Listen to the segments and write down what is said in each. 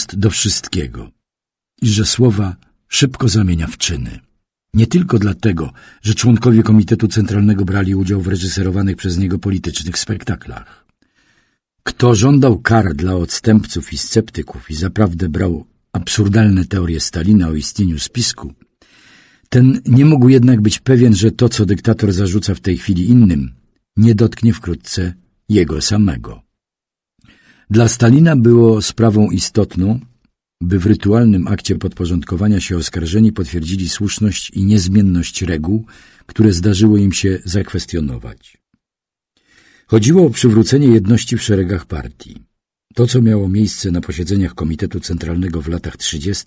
jest do wszystkiego i że słowa szybko zamienia w czyny. Nie tylko dlatego, że członkowie Komitetu Centralnego brali udział w reżyserowanych przez niego politycznych spektaklach. Kto żądał kar dla odstępców i sceptyków i zaprawdę brał absurdalne teorie Stalina o istnieniu spisku, ten nie mógł jednak być pewien, że to, co dyktator zarzuca w tej chwili innym, nie dotknie wkrótce jego samego. Dla Stalina było sprawą istotną, by w rytualnym akcie podporządkowania się oskarżeni potwierdzili słuszność i niezmienność reguł, które zdarzyło im się zakwestionować. Chodziło o przywrócenie jedności w szeregach partii. To, co miało miejsce na posiedzeniach Komitetu Centralnego w latach 30.,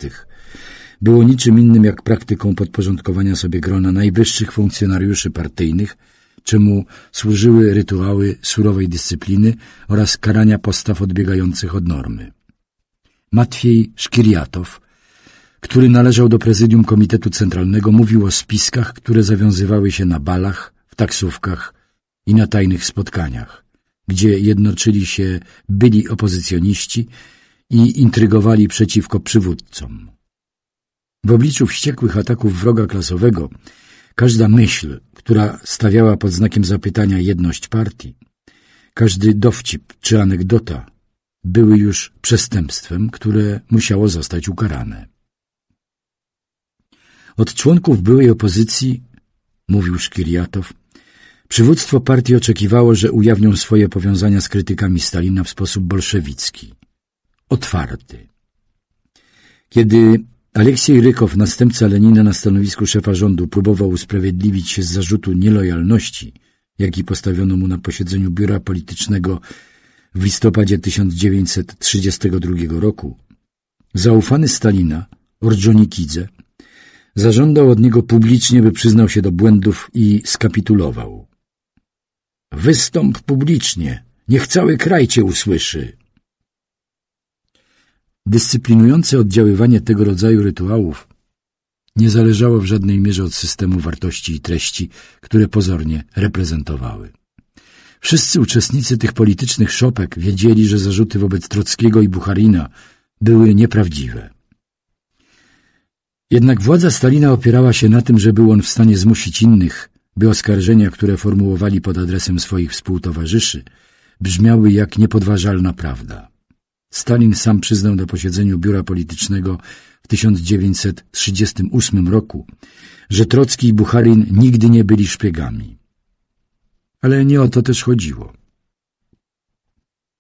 było niczym innym jak praktyką podporządkowania sobie grona najwyższych funkcjonariuszy partyjnych – czemu służyły rytuały surowej dyscypliny oraz karania postaw odbiegających od normy. Matwiej Szkiriatow, który należał do prezydium Komitetu Centralnego, mówił o spiskach, które zawiązywały się na balach, w taksówkach i na tajnych spotkaniach, gdzie jednoczyli się byli opozycjoniści i intrygowali przeciwko przywódcom. W obliczu wściekłych ataków wroga klasowego każda myśl która stawiała pod znakiem zapytania jedność partii, każdy dowcip czy anegdota były już przestępstwem, które musiało zostać ukarane. Od członków byłej opozycji, mówił Szkiriatow, przywództwo partii oczekiwało, że ujawnią swoje powiązania z krytykami Stalina w sposób bolszewicki, otwarty. Kiedy Aleksiej Rykow, następca Lenina na stanowisku szefa rządu, próbował usprawiedliwić się z zarzutu nielojalności, jaki postawiono mu na posiedzeniu biura politycznego w listopadzie 1932 roku. Zaufany Stalina, Ordżonikidze, zażądał od niego publicznie, by przyznał się do błędów i skapitulował. Wystąp publicznie, niech cały kraj cię usłyszy, Dyscyplinujące oddziaływanie tego rodzaju rytuałów nie zależało w żadnej mierze od systemu wartości i treści, które pozornie reprezentowały. Wszyscy uczestnicy tych politycznych szopek wiedzieli, że zarzuty wobec Trockiego i Bucharina były nieprawdziwe. Jednak władza Stalina opierała się na tym, że był on w stanie zmusić innych, by oskarżenia, które formułowali pod adresem swoich współtowarzyszy, brzmiały jak niepodważalna prawda. Stalin sam przyznał na posiedzeniu biura politycznego w 1938 roku, że Trocki i Bucharin nigdy nie byli szpiegami. Ale nie o to też chodziło.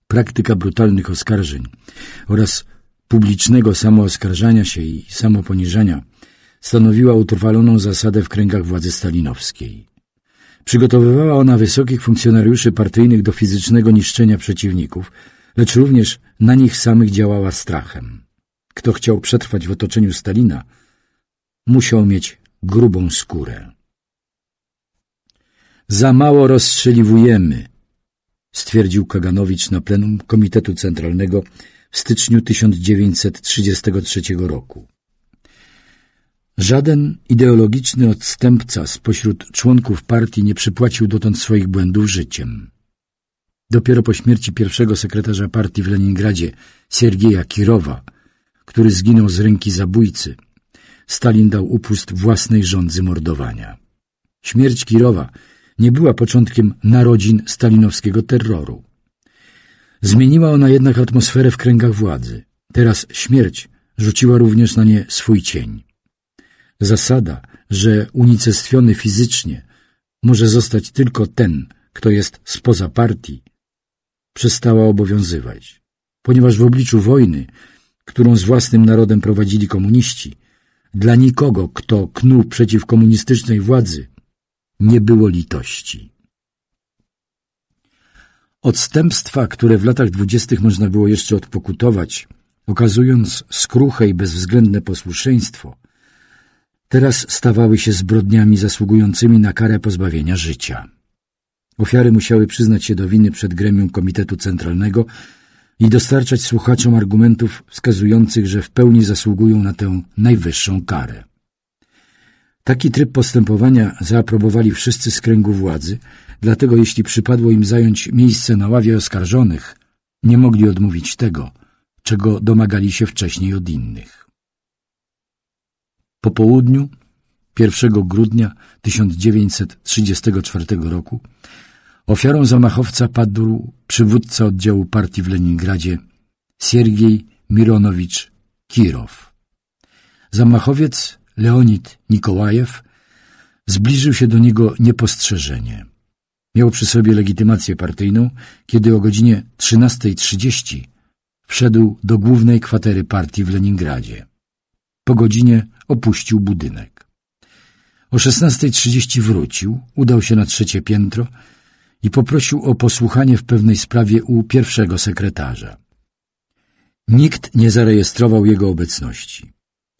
Praktyka brutalnych oskarżeń oraz publicznego samooskarżania się i samoponiżania stanowiła utrwaloną zasadę w kręgach władzy stalinowskiej. Przygotowywała ona wysokich funkcjonariuszy partyjnych do fizycznego niszczenia przeciwników, lecz również na nich samych działała strachem. Kto chciał przetrwać w otoczeniu Stalina, musiał mieć grubą skórę. Za mało rozstrzeliwujemy, stwierdził Kaganowicz na plenum Komitetu Centralnego w styczniu 1933 roku. Żaden ideologiczny odstępca spośród członków partii nie przypłacił dotąd swoich błędów życiem. Dopiero po śmierci pierwszego sekretarza partii w Leningradzie, Sergieja Kirowa, który zginął z ręki zabójcy, Stalin dał upust własnej rządzy mordowania. Śmierć Kirowa nie była początkiem narodzin stalinowskiego terroru. Zmieniła ona jednak atmosferę w kręgach władzy. Teraz śmierć rzuciła również na nie swój cień. Zasada, że unicestwiony fizycznie może zostać tylko ten, kto jest spoza partii, przestała obowiązywać, ponieważ w obliczu wojny, którą z własnym narodem prowadzili komuniści, dla nikogo, kto knuł przeciw komunistycznej władzy, nie było litości. Odstępstwa, które w latach dwudziestych można było jeszcze odpokutować, okazując skruche i bezwzględne posłuszeństwo, teraz stawały się zbrodniami zasługującymi na karę pozbawienia życia. Ofiary musiały przyznać się do winy przed gremium Komitetu Centralnego i dostarczać słuchaczom argumentów wskazujących, że w pełni zasługują na tę najwyższą karę. Taki tryb postępowania zaaprobowali wszyscy z kręgu władzy, dlatego jeśli przypadło im zająć miejsce na ławie oskarżonych, nie mogli odmówić tego, czego domagali się wcześniej od innych. Po południu 1 grudnia 1934 roku Ofiarą zamachowca padł przywódca oddziału partii w Leningradzie Siergiej Mironowicz Kirow. Zamachowiec Leonid Nikołajew zbliżył się do niego niepostrzeżenie. Miał przy sobie legitymację partyjną, kiedy o godzinie 13.30 wszedł do głównej kwatery partii w Leningradzie. Po godzinie opuścił budynek. O 16.30 wrócił, udał się na trzecie piętro i poprosił o posłuchanie w pewnej sprawie u pierwszego sekretarza. Nikt nie zarejestrował jego obecności.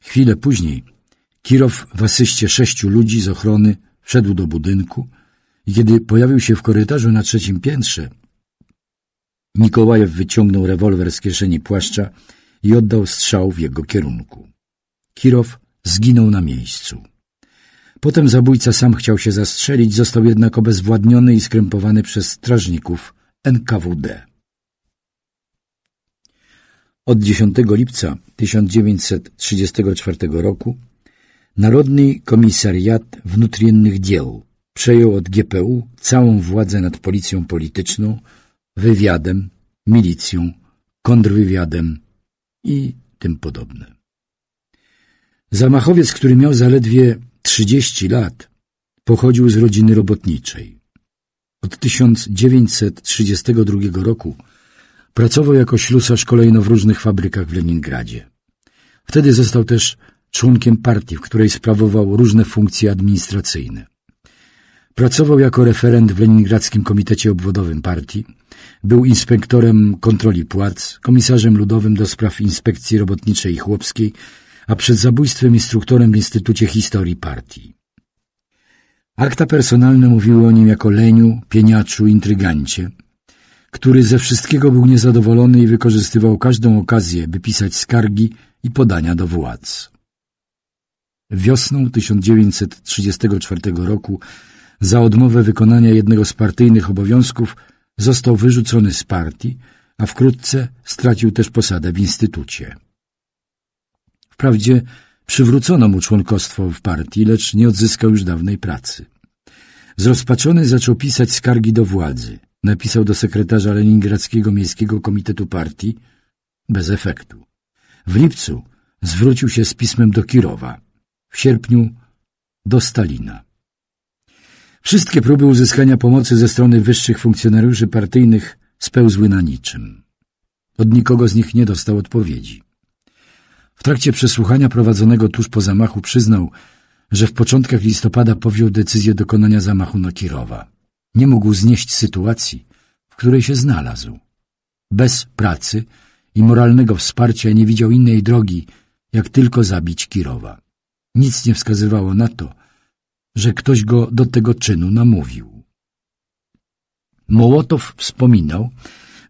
Chwilę później Kirow w asyście sześciu ludzi z ochrony wszedł do budynku i kiedy pojawił się w korytarzu na trzecim piętrze, Nikołajew wyciągnął rewolwer z kieszeni płaszcza i oddał strzał w jego kierunku. Kirow zginął na miejscu. Potem zabójca sam chciał się zastrzelić, został jednak obezwładniony i skrępowany przez strażników NKWD. Od 10 lipca 1934 roku Narodny Komisariat Wnutriennych Dzieł przejął od GPU całą władzę nad policją polityczną, wywiadem, milicją, kontrwywiadem i tym podobne. Zamachowiec, który miał zaledwie 30 lat pochodził z rodziny robotniczej. Od 1932 roku pracował jako ślusarz kolejno w różnych fabrykach w Leningradzie. Wtedy został też członkiem partii, w której sprawował różne funkcje administracyjne. Pracował jako referent w Leningradzkim Komitecie Obwodowym Partii, był inspektorem kontroli płac, komisarzem ludowym do spraw inspekcji robotniczej i chłopskiej, a przed zabójstwem instruktorem w Instytucie Historii Partii. Akta personalne mówiły o nim jako leniu, pieniaczu, intrygancie, który ze wszystkiego był niezadowolony i wykorzystywał każdą okazję, by pisać skargi i podania do władz. Wiosną 1934 roku za odmowę wykonania jednego z partyjnych obowiązków został wyrzucony z partii, a wkrótce stracił też posadę w instytucie. Wprawdzie przywrócono mu członkostwo w partii, lecz nie odzyskał już dawnej pracy. Zrozpaczony zaczął pisać skargi do władzy. Napisał do sekretarza Leningradzkiego Miejskiego Komitetu Partii bez efektu. W lipcu zwrócił się z pismem do Kirowa, w sierpniu do Stalina. Wszystkie próby uzyskania pomocy ze strony wyższych funkcjonariuszy partyjnych spełzły na niczym. Od nikogo z nich nie dostał odpowiedzi. W trakcie przesłuchania prowadzonego tuż po zamachu przyznał, że w początkach listopada powziął decyzję dokonania zamachu na Kirowa. Nie mógł znieść sytuacji, w której się znalazł. Bez pracy i moralnego wsparcia nie widział innej drogi, jak tylko zabić Kirowa. Nic nie wskazywało na to, że ktoś go do tego czynu namówił. Mołotow wspominał,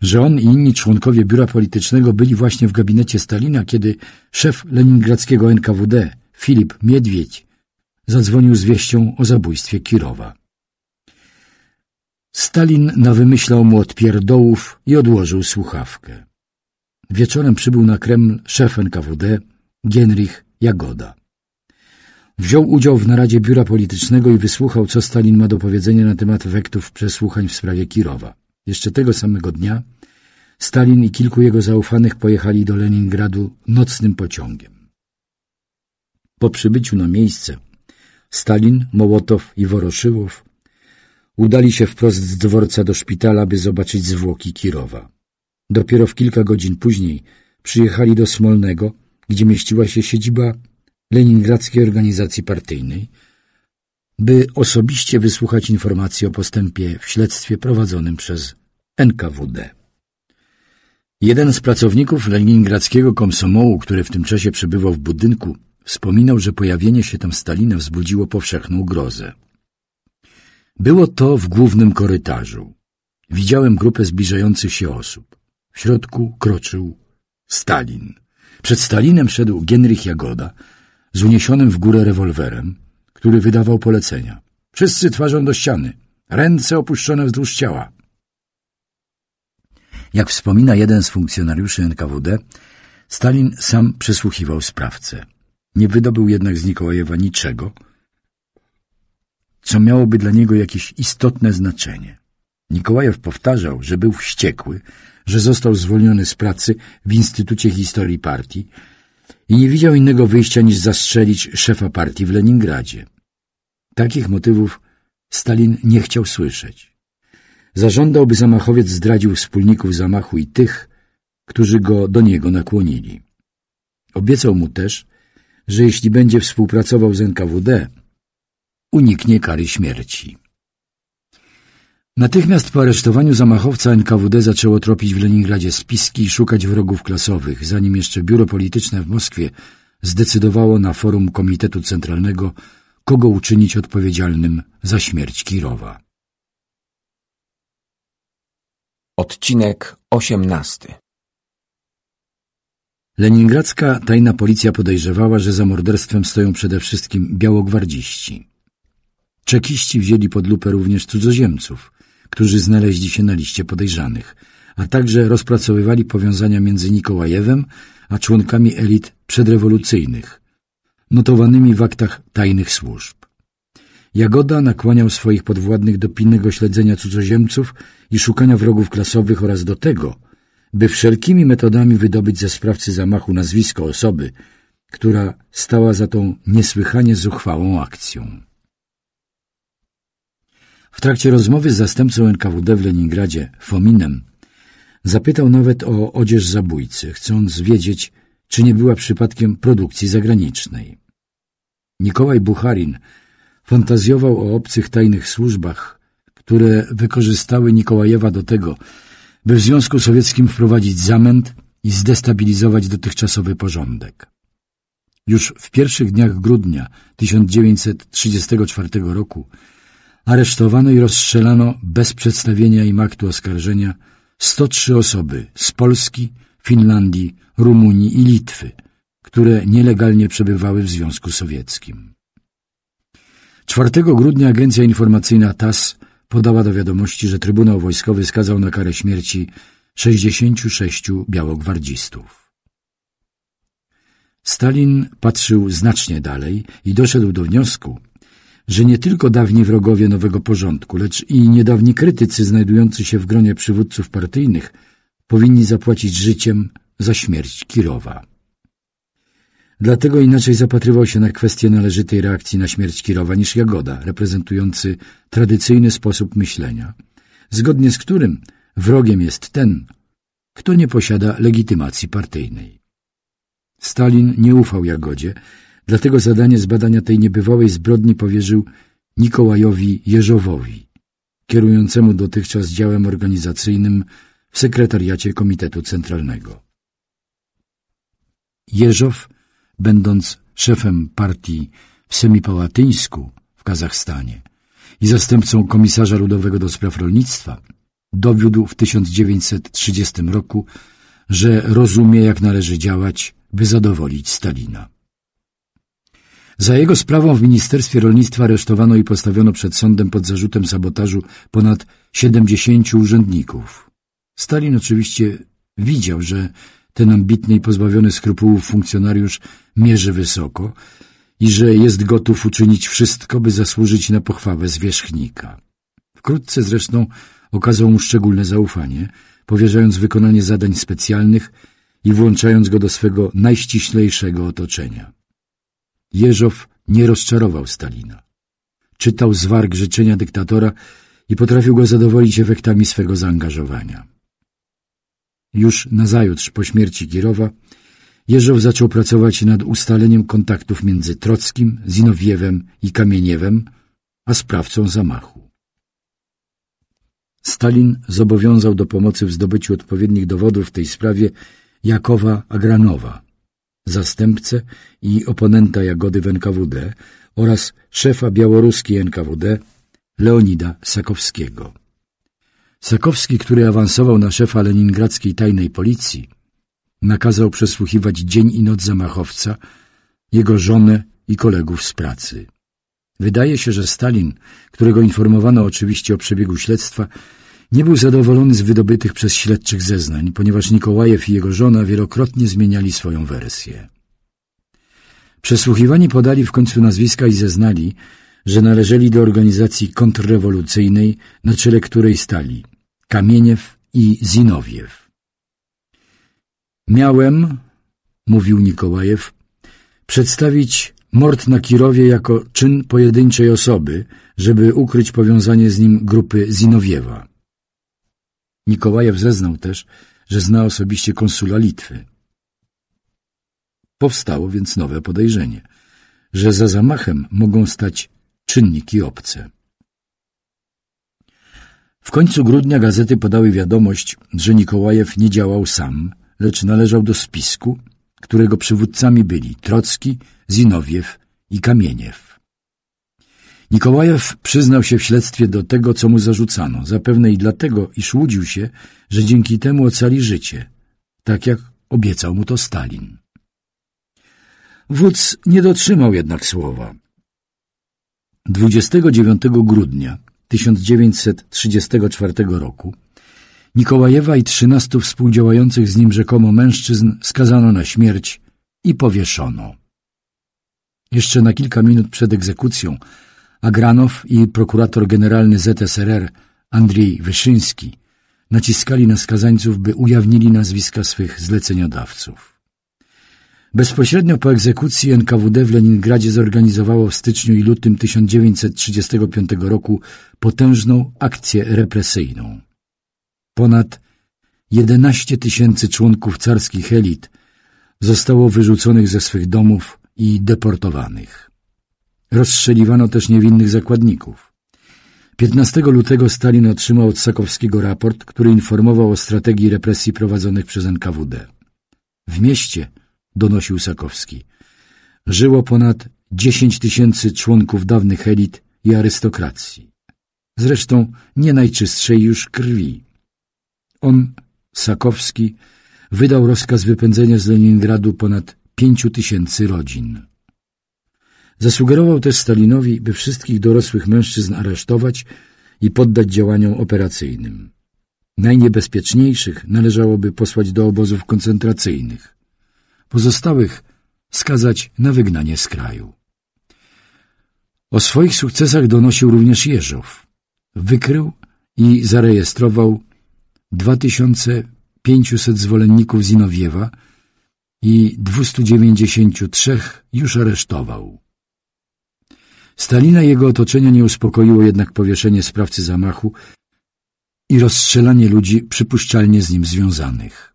że on i inni członkowie biura politycznego byli właśnie w gabinecie Stalina, kiedy szef leningradzkiego NKWD, Filip Miedwiedź, zadzwonił z wieścią o zabójstwie Kirowa. Stalin nawymyślał mu od pierdołów i odłożył słuchawkę. Wieczorem przybył na Kreml szef NKWD, Genrich Jagoda. Wziął udział w naradzie biura politycznego i wysłuchał, co Stalin ma do powiedzenia na temat wektów przesłuchań w sprawie Kirowa. Jeszcze tego samego dnia Stalin i kilku jego zaufanych pojechali do Leningradu nocnym pociągiem. Po przybyciu na miejsce Stalin, Mołotow i Woroszyłow udali się wprost z dworca do szpitala, by zobaczyć zwłoki Kirowa. Dopiero w kilka godzin później przyjechali do Smolnego, gdzie mieściła się siedziba Leningradzkiej Organizacji Partyjnej, by osobiście wysłuchać informacji o postępie w śledztwie prowadzonym przez NKWD. Jeden z pracowników leningradzkiego komsomołu, który w tym czasie przebywał w budynku, wspominał, że pojawienie się tam Stalina wzbudziło powszechną grozę. Było to w głównym korytarzu. Widziałem grupę zbliżających się osób. W środku kroczył Stalin. Przed Stalinem szedł Genrich Jagoda z uniesionym w górę rewolwerem, który wydawał polecenia. Wszyscy twarzą do ściany, ręce opuszczone wzdłuż ciała. Jak wspomina jeden z funkcjonariuszy NKWD, Stalin sam przesłuchiwał sprawcę. Nie wydobył jednak z Nikołajewa niczego, co miałoby dla niego jakieś istotne znaczenie. Nikołajew powtarzał, że był wściekły, że został zwolniony z pracy w Instytucie Historii Partii i nie widział innego wyjścia niż zastrzelić szefa partii w Leningradzie. Takich motywów Stalin nie chciał słyszeć. Zażądał, by zamachowiec zdradził wspólników zamachu i tych, którzy go do niego nakłonili. Obiecał mu też, że jeśli będzie współpracował z NKWD, uniknie kary śmierci. Natychmiast po aresztowaniu zamachowca NKWD zaczęło tropić w Leningradzie spiski i szukać wrogów klasowych, zanim jeszcze biuro polityczne w Moskwie zdecydowało na forum Komitetu Centralnego kogo uczynić odpowiedzialnym za śmierć Kirowa. Odcinek 18 Leningradzka tajna policja podejrzewała, że za morderstwem stoją przede wszystkim białogwardziści. Czekiści wzięli pod lupę również cudzoziemców, którzy znaleźli się na liście podejrzanych, a także rozpracowywali powiązania między Nikołajewem a członkami elit przedrewolucyjnych, notowanymi w aktach tajnych służb. Jagoda nakłaniał swoich podwładnych do pilnego śledzenia cudzoziemców i szukania wrogów klasowych oraz do tego, by wszelkimi metodami wydobyć ze sprawcy zamachu nazwisko osoby, która stała za tą niesłychanie zuchwałą akcją. W trakcie rozmowy z zastępcą NKWD w Leningradzie, Fominem, zapytał nawet o odzież zabójcy, chcąc wiedzieć, czy nie była przypadkiem produkcji zagranicznej. Nikołaj Bucharin fantazjował o obcych tajnych służbach, które wykorzystały Nikołajewa do tego, by w Związku Sowieckim wprowadzić zamęt i zdestabilizować dotychczasowy porządek. Już w pierwszych dniach grudnia 1934 roku aresztowano i rozstrzelano bez przedstawienia im aktu oskarżenia 103 osoby z Polski, Finlandii, Rumunii i Litwy – które nielegalnie przebywały w Związku Sowieckim. 4 grudnia agencja informacyjna TAS podała do wiadomości, że Trybunał Wojskowy skazał na karę śmierci 66 białogwardzistów. Stalin patrzył znacznie dalej i doszedł do wniosku, że nie tylko dawni wrogowie nowego porządku, lecz i niedawni krytycy znajdujący się w gronie przywódców partyjnych powinni zapłacić życiem za śmierć Kirowa. Dlatego inaczej zapatrywał się na kwestię należytej reakcji na śmierć Kirowa niż Jagoda, reprezentujący tradycyjny sposób myślenia, zgodnie z którym wrogiem jest ten, kto nie posiada legitymacji partyjnej. Stalin nie ufał Jagodzie, dlatego zadanie zbadania tej niebywałej zbrodni powierzył Nikołajowi Jeżowowi, kierującemu dotychczas działem organizacyjnym w sekretariacie Komitetu Centralnego. Jeżow będąc szefem partii w Semipałatyńsku w Kazachstanie i zastępcą komisarza ludowego do spraw rolnictwa, dowiódł w 1930 roku, że rozumie jak należy działać, by zadowolić Stalina. Za jego sprawą w Ministerstwie Rolnictwa aresztowano i postawiono przed sądem pod zarzutem sabotażu ponad 70 urzędników. Stalin oczywiście widział, że ten ambitny i pozbawiony skrupułów funkcjonariusz mierzy wysoko i że jest gotów uczynić wszystko, by zasłużyć na pochwałę zwierzchnika. Wkrótce zresztą okazał mu szczególne zaufanie, powierzając wykonanie zadań specjalnych i włączając go do swego najściślejszego otoczenia. Jeżow nie rozczarował Stalina. Czytał zwarg życzenia dyktatora i potrafił go zadowolić efektami swego zaangażowania. Już nazajutrz po śmierci Girowa Jeżow zaczął pracować nad ustaleniem kontaktów między Trockim, Zinowiewem i Kamieniewem, a sprawcą zamachu. Stalin zobowiązał do pomocy w zdobyciu odpowiednich dowodów w tej sprawie Jakowa Agranowa, zastępcę i oponenta Jagody w NKWD oraz szefa białoruskiej NKWD Leonida Sakowskiego. Sekowski, który awansował na szefa leningradzkiej tajnej policji, nakazał przesłuchiwać dzień i noc zamachowca, jego żonę i kolegów z pracy. Wydaje się, że Stalin, którego informowano oczywiście o przebiegu śledztwa, nie był zadowolony z wydobytych przez śledczych zeznań, ponieważ Nikołajew i jego żona wielokrotnie zmieniali swoją wersję. Przesłuchiwani podali w końcu nazwiska i zeznali, że należeli do organizacji kontrrewolucyjnej, na czele której stali Kamieniew i Zinowiew. Miałem, mówił Nikołajew, przedstawić mord na Kirowie jako czyn pojedynczej osoby, żeby ukryć powiązanie z nim grupy Zinowiewa. Nikołajew zeznał też, że zna osobiście konsula Litwy. Powstało więc nowe podejrzenie, że za zamachem mogą stać czynniki obce. W końcu grudnia gazety podały wiadomość, że Nikołajew nie działał sam, lecz należał do spisku, którego przywódcami byli Trocki, Zinowiew i Kamieniew. Nikołajew przyznał się w śledztwie do tego, co mu zarzucano, zapewne i dlatego, iż łudził się, że dzięki temu ocali życie, tak jak obiecał mu to Stalin. Wódz nie dotrzymał jednak słowa. 29 grudnia 1934 roku Nikołajewa i trzynastu współdziałających z nim rzekomo mężczyzn skazano na śmierć i powieszono. Jeszcze na kilka minut przed egzekucją Agranow i prokurator generalny ZSRR Andrzej Wyszyński naciskali na skazańców, by ujawnili nazwiska swych zleceniodawców. Bezpośrednio po egzekucji NKWD w Leningradzie zorganizowało w styczniu i lutym 1935 roku potężną akcję represyjną. Ponad 11 tysięcy członków carskich elit zostało wyrzuconych ze swych domów i deportowanych. Rozstrzeliwano też niewinnych zakładników. 15 lutego Stalin otrzymał od Sakowskiego raport, który informował o strategii represji prowadzonych przez NKWD. W mieście – donosił Sakowski. Żyło ponad dziesięć tysięcy członków dawnych elit i arystokracji. Zresztą nie najczystszej już krwi. On, Sakowski, wydał rozkaz wypędzenia z Leningradu ponad pięciu tysięcy rodzin. Zasugerował też Stalinowi, by wszystkich dorosłych mężczyzn aresztować i poddać działaniom operacyjnym. Najniebezpieczniejszych należałoby posłać do obozów koncentracyjnych pozostałych skazać na wygnanie z kraju. O swoich sukcesach donosił również Jeżow. Wykrył i zarejestrował 2500 zwolenników Zinowiewa i 293 już aresztował. Stalina i jego otoczenia nie uspokoiło jednak powieszenie sprawcy zamachu i rozstrzelanie ludzi przypuszczalnie z nim związanych.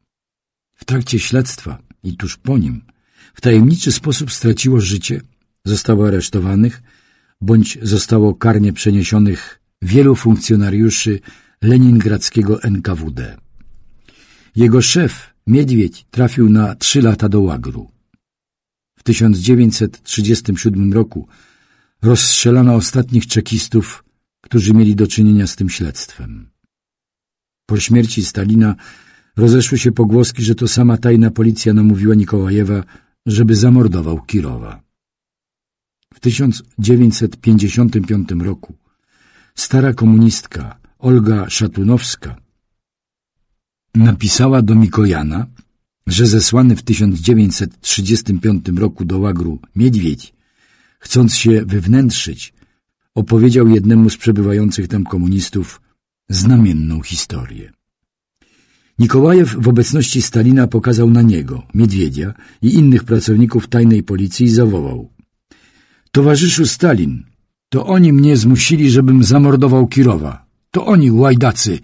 W trakcie śledztwa i tuż po nim w tajemniczy sposób straciło życie, zostało aresztowanych bądź zostało karnie przeniesionych wielu funkcjonariuszy leningradzkiego NKWD. Jego szef, Miedwiedź, trafił na trzy lata do łagru. W 1937 roku rozstrzelano ostatnich czekistów, którzy mieli do czynienia z tym śledztwem. Po śmierci Stalina Rozeszły się pogłoski, że to sama tajna policja namówiła Nikołajewa, żeby zamordował Kirowa. W 1955 roku stara komunistka Olga Szatunowska napisała do Mikojana, że zesłany w 1935 roku do łagru Miedwiedź, chcąc się wywnętrzyć, opowiedział jednemu z przebywających tam komunistów znamienną historię. Nikołajew w obecności Stalina pokazał na niego, Miedwiedia i innych pracowników tajnej policji i zawołał Towarzyszu Stalin, to oni mnie zmusili, żebym zamordował Kirowa. To oni, łajdacy,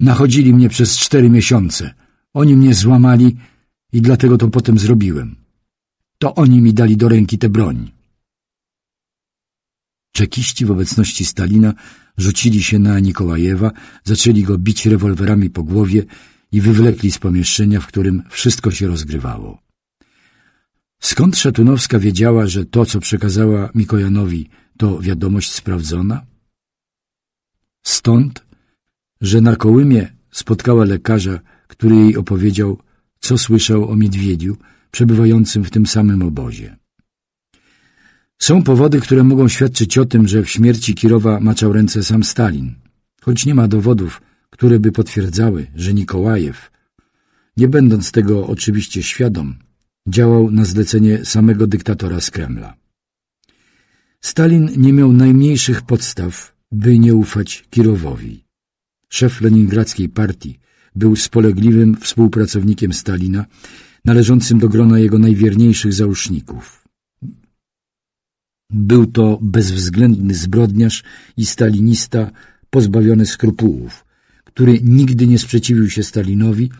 nachodzili mnie przez cztery miesiące. Oni mnie złamali i dlatego to potem zrobiłem. To oni mi dali do ręki tę broń. Czekiści w obecności Stalina rzucili się na Nikołajewa, zaczęli go bić rewolwerami po głowie i wywlekli z pomieszczenia, w którym wszystko się rozgrywało. Skąd Szatunowska wiedziała, że to, co przekazała Mikojanowi, to wiadomość sprawdzona? Stąd, że na Kołymie spotkała lekarza, który jej opowiedział, co słyszał o Miedwiedziu, przebywającym w tym samym obozie. Są powody, które mogą świadczyć o tym, że w śmierci Kirowa maczał ręce sam Stalin, choć nie ma dowodów, które by potwierdzały, że Nikołajew, nie będąc tego oczywiście świadom, działał na zlecenie samego dyktatora z Kremla. Stalin nie miał najmniejszych podstaw, by nie ufać Kirowowi. Szef leningradzkiej partii był spolegliwym współpracownikiem Stalina, należącym do grona jego najwierniejszych zauszników. Był to bezwzględny zbrodniarz i stalinista pozbawiony skrupułów, który nigdy nie sprzeciwił się Stalinowi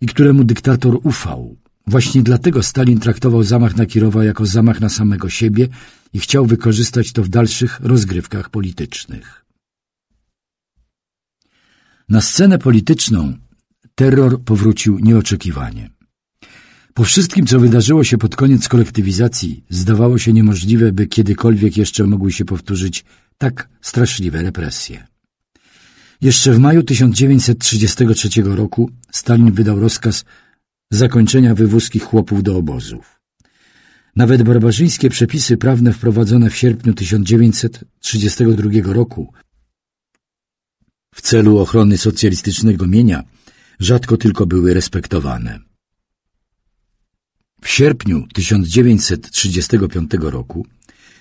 i któremu dyktator ufał. Właśnie dlatego Stalin traktował zamach na Kirowa jako zamach na samego siebie i chciał wykorzystać to w dalszych rozgrywkach politycznych. Na scenę polityczną terror powrócił nieoczekiwanie. Po wszystkim, co wydarzyło się pod koniec kolektywizacji, zdawało się niemożliwe, by kiedykolwiek jeszcze mogły się powtórzyć tak straszliwe represje. Jeszcze w maju 1933 roku Stalin wydał rozkaz zakończenia wywózki chłopów do obozów. Nawet barbarzyńskie przepisy prawne wprowadzone w sierpniu 1932 roku w celu ochrony socjalistycznego mienia rzadko tylko były respektowane. W sierpniu 1935 roku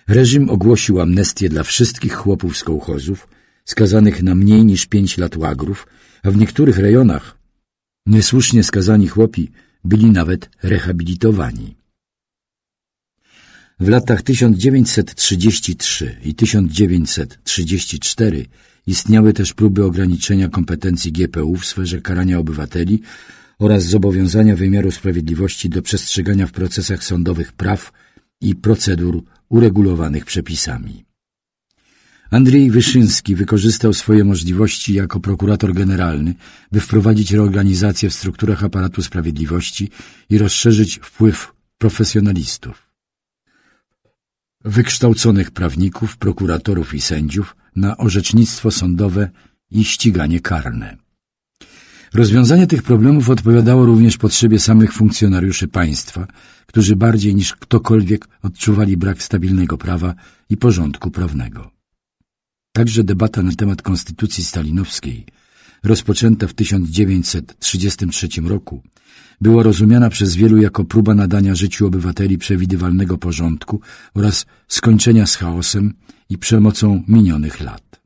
reżim ogłosił amnestię dla wszystkich chłopów z kołchozów, skazanych na mniej niż pięć lat łagrów, a w niektórych rejonach niesłusznie skazani chłopi byli nawet rehabilitowani. W latach 1933 i 1934 istniały też próby ograniczenia kompetencji GPU w sferze karania obywateli oraz zobowiązania wymiaru sprawiedliwości do przestrzegania w procesach sądowych praw i procedur uregulowanych przepisami. Andrzej Wyszyński wykorzystał swoje możliwości jako prokurator generalny, by wprowadzić reorganizację w strukturach aparatu sprawiedliwości i rozszerzyć wpływ profesjonalistów, wykształconych prawników, prokuratorów i sędziów na orzecznictwo sądowe i ściganie karne. Rozwiązanie tych problemów odpowiadało również potrzebie samych funkcjonariuszy państwa, którzy bardziej niż ktokolwiek odczuwali brak stabilnego prawa i porządku prawnego. Także debata na temat konstytucji stalinowskiej, rozpoczęta w 1933 roku, była rozumiana przez wielu jako próba nadania życiu obywateli przewidywalnego porządku oraz skończenia z chaosem i przemocą minionych lat.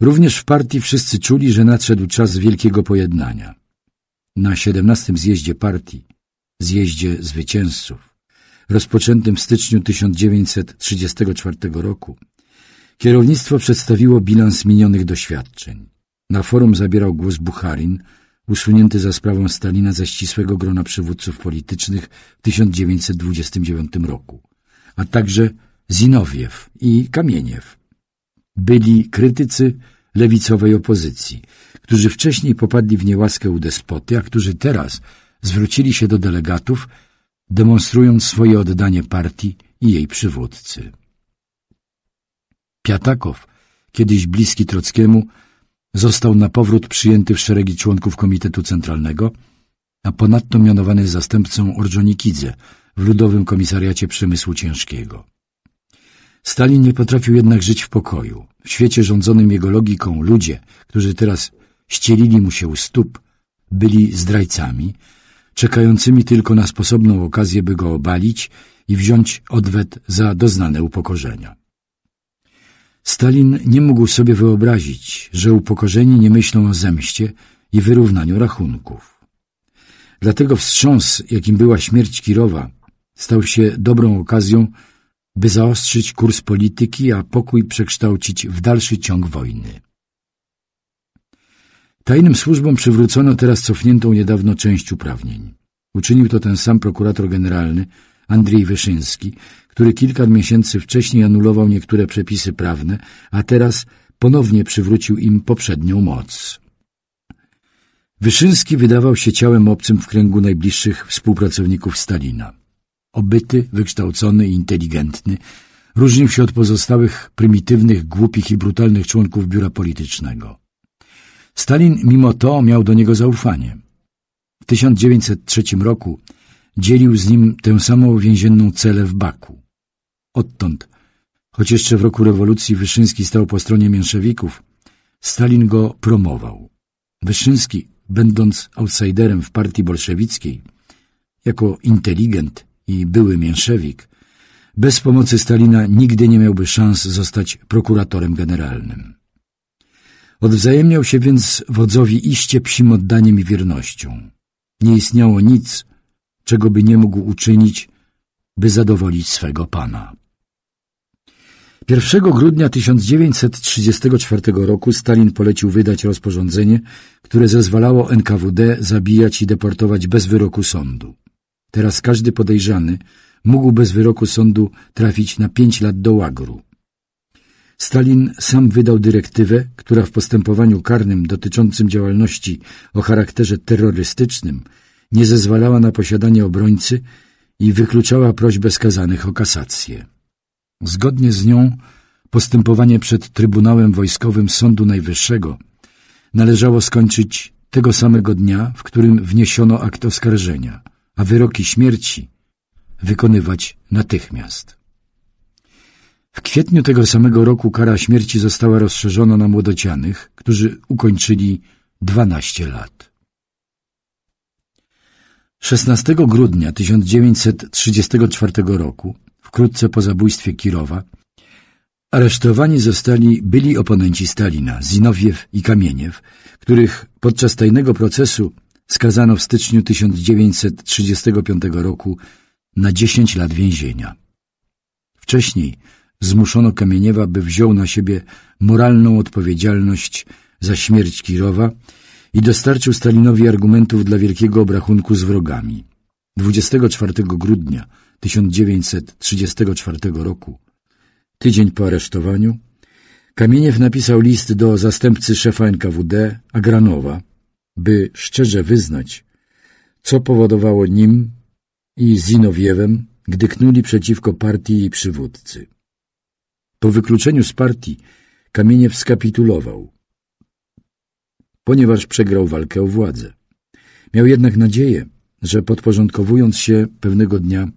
Również w partii wszyscy czuli, że nadszedł czas wielkiego pojednania. Na 17 zjeździe partii, zjeździe zwycięzców, rozpoczętym w styczniu 1934 roku, Kierownictwo przedstawiło bilans minionych doświadczeń. Na forum zabierał głos Bucharin, usunięty za sprawą Stalina ze ścisłego grona przywódców politycznych w 1929 roku, a także Zinowiew i Kamieniew. Byli krytycy lewicowej opozycji, którzy wcześniej popadli w niełaskę u despoty, a którzy teraz zwrócili się do delegatów, demonstrując swoje oddanie partii i jej przywódcy. Piatakow, kiedyś bliski Trockiemu, został na powrót przyjęty w szeregi członków Komitetu Centralnego, a ponadto mianowany zastępcą Orżonikidze w Ludowym Komisariacie Przemysłu Ciężkiego. Stalin nie potrafił jednak żyć w pokoju. W świecie rządzonym jego logiką ludzie, którzy teraz ścielili mu się u stóp, byli zdrajcami, czekającymi tylko na sposobną okazję, by go obalić i wziąć odwet za doznane upokorzenia. Stalin nie mógł sobie wyobrazić, że upokorzeni nie myślą o zemście i wyrównaniu rachunków. Dlatego wstrząs, jakim była śmierć Kirowa, stał się dobrą okazją, by zaostrzyć kurs polityki, a pokój przekształcić w dalszy ciąg wojny. Tajnym służbom przywrócono teraz cofniętą niedawno część uprawnień. Uczynił to ten sam prokurator generalny, Andrzej Wyszyński, który kilka miesięcy wcześniej anulował niektóre przepisy prawne, a teraz ponownie przywrócił im poprzednią moc. Wyszyński wydawał się ciałem obcym w kręgu najbliższych współpracowników Stalina. Obyty, wykształcony i inteligentny, różnił się od pozostałych prymitywnych, głupich i brutalnych członków biura politycznego. Stalin mimo to miał do niego zaufanie. W 1903 roku dzielił z nim tę samą więzienną celę w Baku. Odtąd, choć jeszcze w roku rewolucji Wyszyński stał po stronie mięszewików, Stalin go promował. Wyszyński, będąc outsiderem w partii bolszewickiej, jako inteligent i były mięszewik, bez pomocy Stalina nigdy nie miałby szans zostać prokuratorem generalnym. Odwzajemniał się więc wodzowi iście psim oddaniem i wiernością. Nie istniało nic, czego by nie mógł uczynić, by zadowolić swego pana. 1 grudnia 1934 roku Stalin polecił wydać rozporządzenie, które zezwalało NKWD zabijać i deportować bez wyroku sądu. Teraz każdy podejrzany mógł bez wyroku sądu trafić na pięć lat do łagru. Stalin sam wydał dyrektywę, która w postępowaniu karnym dotyczącym działalności o charakterze terrorystycznym nie zezwalała na posiadanie obrońcy i wykluczała prośbę skazanych o kasację. Zgodnie z nią postępowanie przed Trybunałem Wojskowym Sądu Najwyższego należało skończyć tego samego dnia, w którym wniesiono akt oskarżenia, a wyroki śmierci wykonywać natychmiast. W kwietniu tego samego roku kara śmierci została rozszerzona na młodocianych, którzy ukończyli 12 lat. 16 grudnia 1934 roku wkrótce po zabójstwie Kirowa, aresztowani zostali byli oponenci Stalina, Zinowiew i Kamieniew, których podczas tajnego procesu skazano w styczniu 1935 roku na 10 lat więzienia. Wcześniej zmuszono Kamieniewa, by wziął na siebie moralną odpowiedzialność za śmierć Kirowa i dostarczył Stalinowi argumentów dla wielkiego obrachunku z wrogami. 24 grudnia 1934 roku, tydzień po aresztowaniu, Kamieniew napisał list do zastępcy szefa NKWD, Agranowa, by szczerze wyznać, co powodowało nim i Zinowiewem, gdy knuli przeciwko partii i przywódcy. Po wykluczeniu z partii Kamieniew skapitulował, ponieważ przegrał walkę o władzę. Miał jednak nadzieję, że podporządkowując się pewnego dnia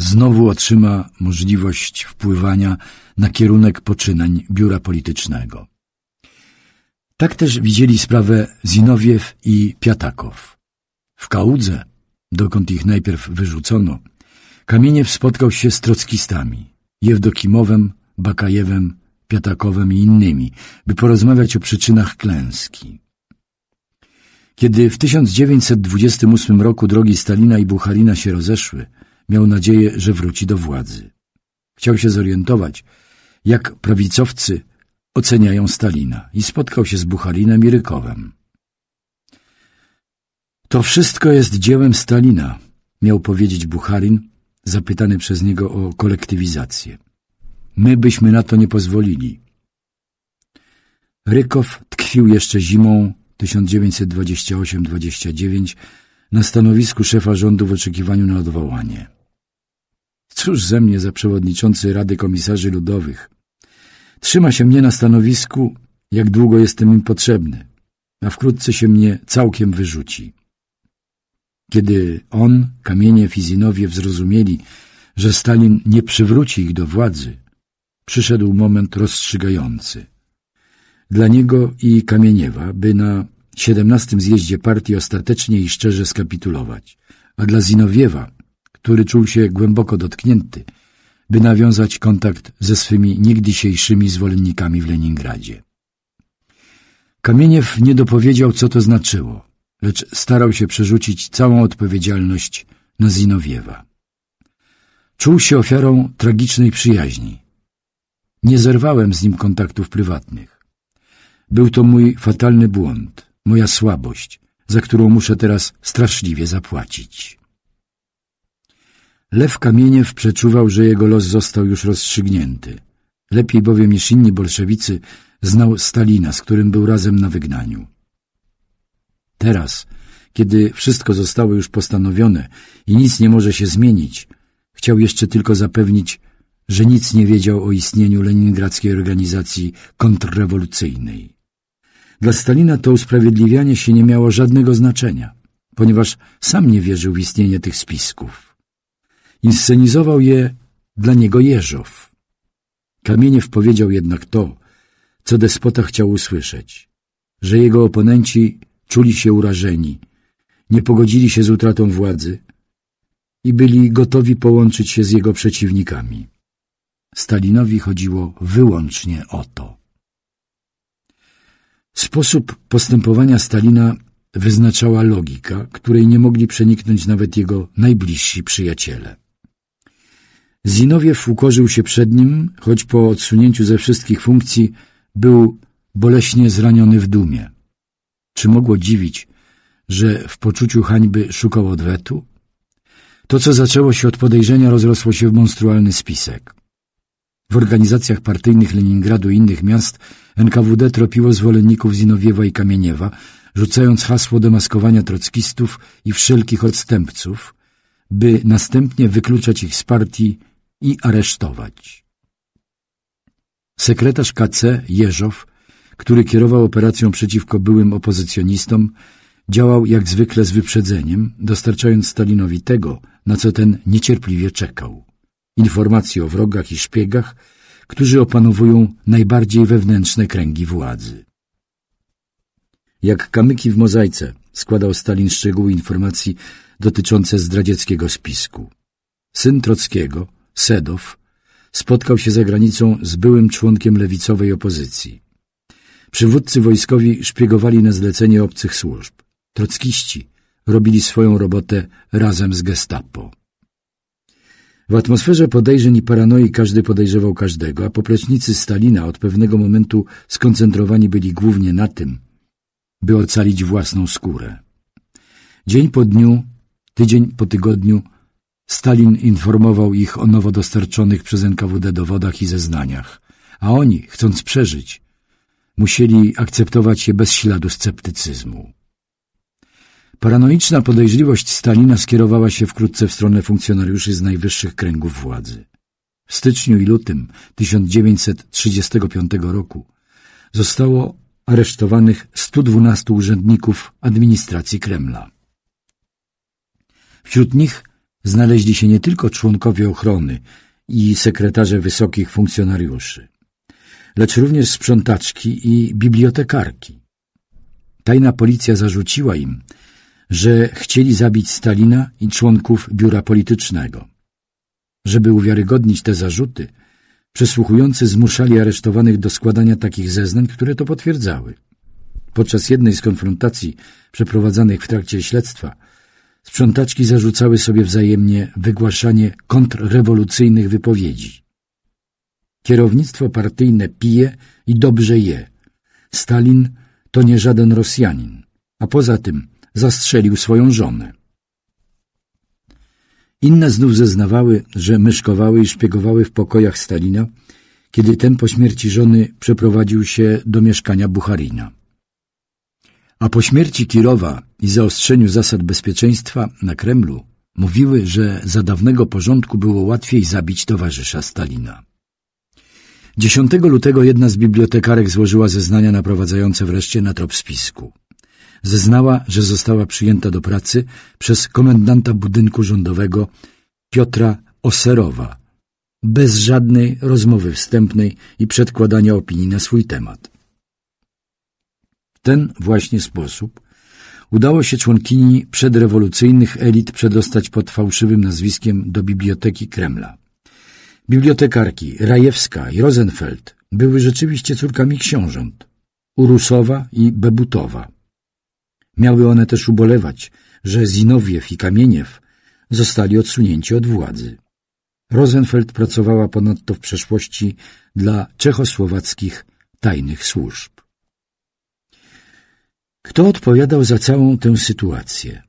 znowu otrzyma możliwość wpływania na kierunek poczynań biura politycznego. Tak też widzieli sprawę Zinowiew i Piatakow. W Kałudze, dokąd ich najpierw wyrzucono, Kamieniew spotkał się z trockistami, Jewdokimowem, Bakajewem, Piatakowem i innymi, by porozmawiać o przyczynach klęski. Kiedy w 1928 roku drogi Stalina i Bucharina się rozeszły, Miał nadzieję, że wróci do władzy. Chciał się zorientować, jak prawicowcy oceniają Stalina i spotkał się z Bucharinem i Rykowem. To wszystko jest dziełem Stalina, miał powiedzieć Bucharin, zapytany przez niego o kolektywizację. My byśmy na to nie pozwolili. Rykow tkwił jeszcze zimą 1928-29 na stanowisku szefa rządu w oczekiwaniu na odwołanie. Cóż ze mnie za przewodniczący Rady Komisarzy Ludowych. Trzyma się mnie na stanowisku, jak długo jestem im potrzebny, a wkrótce się mnie całkiem wyrzuci. Kiedy on, kamienie Fizinowie zrozumieli, że Stalin nie przywróci ich do władzy, przyszedł moment rozstrzygający. Dla niego i Kamieniewa, by na XVII zjeździe partii ostatecznie i szczerze skapitulować, a dla Zinowiewa który czuł się głęboko dotknięty, by nawiązać kontakt ze swymi niegdysiejszymi zwolennikami w Leningradzie. Kamieniew nie dopowiedział, co to znaczyło, lecz starał się przerzucić całą odpowiedzialność na Zinowiewa. Czuł się ofiarą tragicznej przyjaźni. Nie zerwałem z nim kontaktów prywatnych. Był to mój fatalny błąd, moja słabość, za którą muszę teraz straszliwie zapłacić. Lew Kamieniew przeczuwał, że jego los został już rozstrzygnięty. Lepiej bowiem niż inni bolszewicy znał Stalina, z którym był razem na wygnaniu. Teraz, kiedy wszystko zostało już postanowione i nic nie może się zmienić, chciał jeszcze tylko zapewnić, że nic nie wiedział o istnieniu leningradzkiej organizacji kontrrewolucyjnej. Dla Stalina to usprawiedliwianie się nie miało żadnego znaczenia, ponieważ sam nie wierzył w istnienie tych spisków. Inscenizował je dla niego Jeżow. Kamieniew powiedział jednak to, co despota chciał usłyszeć, że jego oponenci czuli się urażeni, nie pogodzili się z utratą władzy i byli gotowi połączyć się z jego przeciwnikami. Stalinowi chodziło wyłącznie o to. Sposób postępowania Stalina wyznaczała logika, której nie mogli przeniknąć nawet jego najbliżsi przyjaciele. Zinowiew ukorzył się przed nim, choć po odsunięciu ze wszystkich funkcji był boleśnie zraniony w dumie. Czy mogło dziwić, że w poczuciu hańby szukał odwetu? To, co zaczęło się od podejrzenia, rozrosło się w monstrualny spisek. W organizacjach partyjnych Leningradu i innych miast NKWD tropiło zwolenników Zinowiewa i Kamieniewa, rzucając hasło demaskowania trockistów i wszelkich odstępców, by następnie wykluczać ich z partii i aresztować. Sekretarz KC Jeżow, który kierował operacją przeciwko byłym opozycjonistom, działał jak zwykle z wyprzedzeniem, dostarczając Stalinowi tego, na co ten niecierpliwie czekał. Informacje o wrogach i szpiegach, którzy opanowują najbardziej wewnętrzne kręgi władzy. Jak kamyki w mozaice składał Stalin szczegóły informacji dotyczące zdradzieckiego spisku. Syn Trockiego, Sedow, spotkał się za granicą z byłym członkiem lewicowej opozycji. Przywódcy wojskowi szpiegowali na zlecenie obcych służb. Trockiści robili swoją robotę razem z gestapo. W atmosferze podejrzeń i paranoi każdy podejrzewał każdego, a poplecznicy Stalina od pewnego momentu skoncentrowani byli głównie na tym, by ocalić własną skórę. Dzień po dniu, tydzień po tygodniu Stalin informował ich o nowo dostarczonych przez NKWD dowodach i zeznaniach, a oni, chcąc przeżyć, musieli akceptować je bez śladu sceptycyzmu. Paranoiczna podejrzliwość Stalina skierowała się wkrótce w stronę funkcjonariuszy z najwyższych kręgów władzy. W styczniu i lutym 1935 roku zostało aresztowanych 112 urzędników administracji Kremla. Wśród nich znaleźli się nie tylko członkowie ochrony i sekretarze wysokich funkcjonariuszy, lecz również sprzątaczki i bibliotekarki. Tajna policja zarzuciła im, że chcieli zabić Stalina i członków biura politycznego. Żeby uwiarygodnić te zarzuty, przesłuchujący zmuszali aresztowanych do składania takich zeznań, które to potwierdzały. Podczas jednej z konfrontacji przeprowadzanych w trakcie śledztwa Sprzątaczki zarzucały sobie wzajemnie wygłaszanie kontrrewolucyjnych wypowiedzi. Kierownictwo partyjne pije i dobrze je. Stalin to nie żaden Rosjanin, a poza tym zastrzelił swoją żonę. Inne znów zeznawały, że myszkowały i szpiegowały w pokojach Stalina, kiedy ten po śmierci żony przeprowadził się do mieszkania Bucharina a po śmierci Kirowa i zaostrzeniu zasad bezpieczeństwa na Kremlu mówiły, że za dawnego porządku było łatwiej zabić towarzysza Stalina. 10 lutego jedna z bibliotekarek złożyła zeznania naprowadzające wreszcie na trop spisku. Zeznała, że została przyjęta do pracy przez komendanta budynku rządowego Piotra Oserowa, bez żadnej rozmowy wstępnej i przedkładania opinii na swój temat ten właśnie sposób udało się członkini przedrewolucyjnych elit przedostać pod fałszywym nazwiskiem do Biblioteki Kremla. Bibliotekarki Rajewska i Rosenfeld były rzeczywiście córkami książąt Urusowa i Bebutowa. Miały one też ubolewać, że Zinowiew i Kamieniew zostali odsunięci od władzy. Rosenfeld pracowała ponadto w przeszłości dla czechosłowackich tajnych służb. Kto odpowiadał za całą tę sytuację?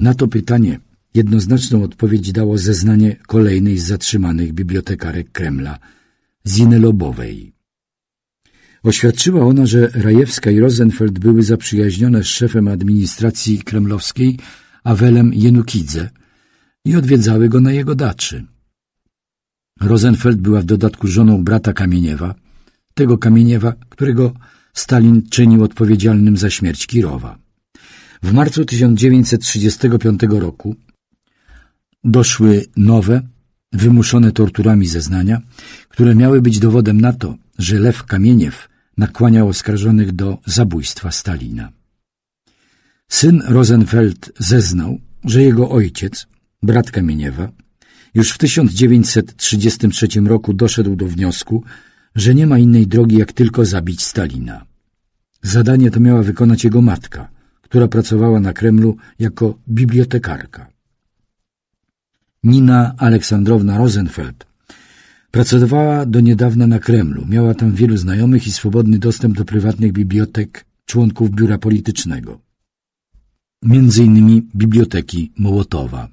Na to pytanie jednoznaczną odpowiedź dało zeznanie kolejnej z zatrzymanych bibliotekarek Kremla, Zinelobowej. Oświadczyła ona, że Rajewska i Rosenfeld były zaprzyjaźnione z szefem administracji kremlowskiej Awelem Jenukidze i odwiedzały go na jego daczy. Rosenfeld była w dodatku żoną brata Kamieniewa, tego Kamieniewa, którego Stalin czynił odpowiedzialnym za śmierć Kirowa. W marcu 1935 roku doszły nowe, wymuszone torturami zeznania, które miały być dowodem na to, że Lew Kamieniew nakłaniał oskarżonych do zabójstwa Stalina. Syn Rosenfeld zeznał, że jego ojciec, brat Kamieniewa, już w 1933 roku doszedł do wniosku, że nie ma innej drogi jak tylko zabić Stalina. Zadanie to miała wykonać jego matka, która pracowała na Kremlu jako bibliotekarka. Nina Aleksandrowna Rosenfeld pracowała do niedawna na Kremlu, miała tam wielu znajomych i swobodny dostęp do prywatnych bibliotek członków biura politycznego, między innymi biblioteki Mołotowa.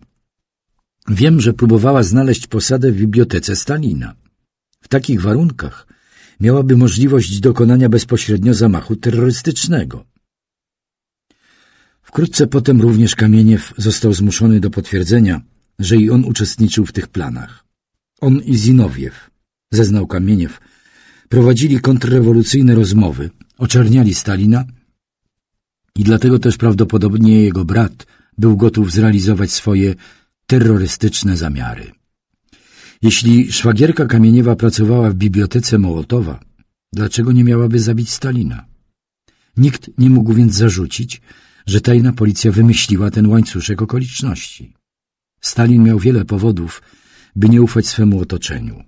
Wiem, że próbowała znaleźć posadę w bibliotece Stalina takich warunkach miałaby możliwość dokonania bezpośrednio zamachu terrorystycznego. Wkrótce potem również Kamieniew został zmuszony do potwierdzenia, że i on uczestniczył w tych planach. On i Zinowiew, zeznał Kamieniew, prowadzili kontrrewolucyjne rozmowy, oczerniali Stalina i dlatego też prawdopodobnie jego brat był gotów zrealizować swoje terrorystyczne zamiary. Jeśli szwagierka Kamieniewa pracowała w bibliotece Mołotowa, dlaczego nie miałaby zabić Stalina? Nikt nie mógł więc zarzucić, że tajna policja wymyśliła ten łańcuszek okoliczności. Stalin miał wiele powodów, by nie ufać swemu otoczeniu.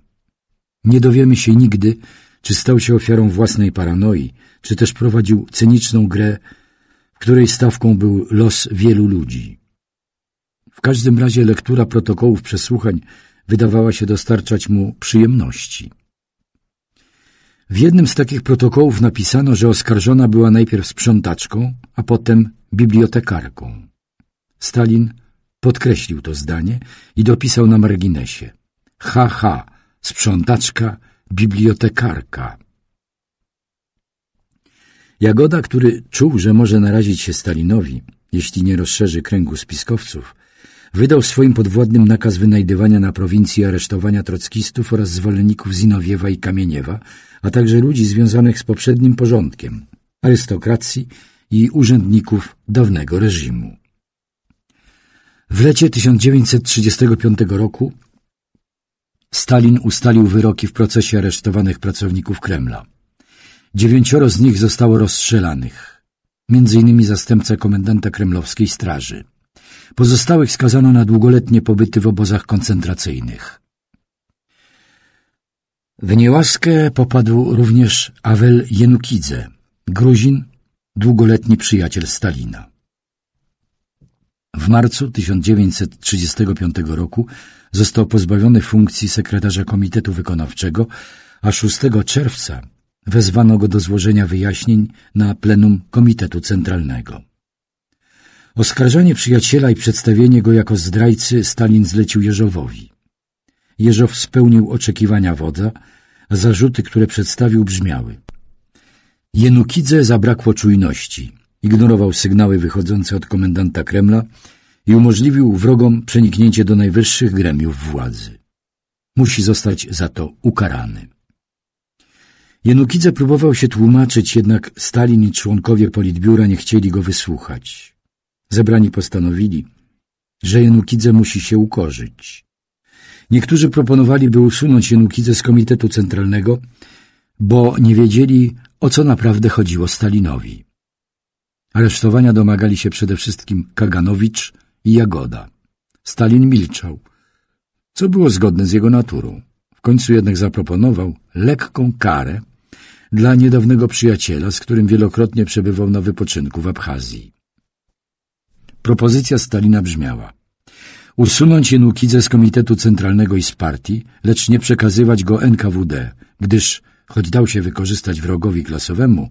Nie dowiemy się nigdy, czy stał się ofiarą własnej paranoi, czy też prowadził cyniczną grę, w której stawką był los wielu ludzi. W każdym razie lektura protokołów przesłuchań wydawała się dostarczać mu przyjemności. W jednym z takich protokołów napisano, że oskarżona była najpierw sprzątaczką, a potem bibliotekarką. Stalin podkreślił to zdanie i dopisał na marginesie. Ha, ha, sprzątaczka, bibliotekarka. Jagoda, który czuł, że może narazić się Stalinowi, jeśli nie rozszerzy kręgu spiskowców, wydał swoim podwładnym nakaz wynajdywania na prowincji aresztowania trockistów oraz zwolenników Zinowiewa i Kamieniewa, a także ludzi związanych z poprzednim porządkiem, arystokracji i urzędników dawnego reżimu. W lecie 1935 roku Stalin ustalił wyroki w procesie aresztowanych pracowników Kremla. Dziewięcioro z nich zostało rozstrzelanych, m.in. zastępca komendanta kremlowskiej straży. Pozostałych skazano na długoletnie pobyty w obozach koncentracyjnych. W niełaskę popadł również Awel Jenukidze, Gruzin, długoletni przyjaciel Stalina. W marcu 1935 roku został pozbawiony funkcji sekretarza Komitetu Wykonawczego, a 6 czerwca wezwano go do złożenia wyjaśnień na plenum Komitetu Centralnego. Oskarżanie przyjaciela i przedstawienie go jako zdrajcy Stalin zlecił Jeżowowi. Jeżow spełnił oczekiwania wodza, a zarzuty, które przedstawił, brzmiały. Jenukidze zabrakło czujności, ignorował sygnały wychodzące od komendanta Kremla i umożliwił wrogom przeniknięcie do najwyższych gremiów władzy. Musi zostać za to ukarany. Jenukidze próbował się tłumaczyć, jednak Stalin i członkowie Politbiura nie chcieli go wysłuchać. Zebrani postanowili, że Jenukidze musi się ukorzyć. Niektórzy proponowali, by usunąć Jenukidze z Komitetu Centralnego, bo nie wiedzieli, o co naprawdę chodziło Stalinowi. Aresztowania domagali się przede wszystkim Kaganowicz i Jagoda. Stalin milczał, co było zgodne z jego naturą. W końcu jednak zaproponował lekką karę dla niedawnego przyjaciela, z którym wielokrotnie przebywał na wypoczynku w Abchazji. Propozycja Stalina brzmiała usunąć Jenukidze z Komitetu Centralnego i z partii, lecz nie przekazywać go NKWD, gdyż, choć dał się wykorzystać wrogowi klasowemu,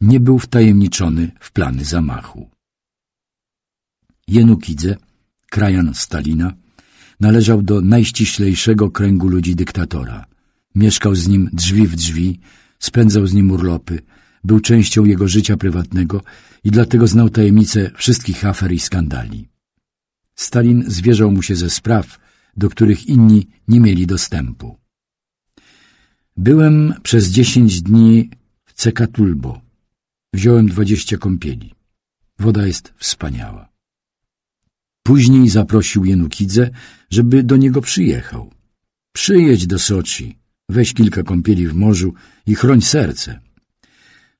nie był wtajemniczony w plany zamachu. Jenukidze, krajan Stalina, należał do najściślejszego kręgu ludzi dyktatora. Mieszkał z nim drzwi w drzwi, spędzał z nim urlopy, był częścią jego życia prywatnego i dlatego znał tajemnice wszystkich afer i skandali. Stalin zwierzał mu się ze spraw, do których inni nie mieli dostępu. Byłem przez dziesięć dni w Cekatulbo. Wziąłem dwadzieścia kąpieli. Woda jest wspaniała. Później zaprosił Jenukidze, żeby do niego przyjechał. Przyjedź do Soczi, weź kilka kąpieli w morzu i chroń serce,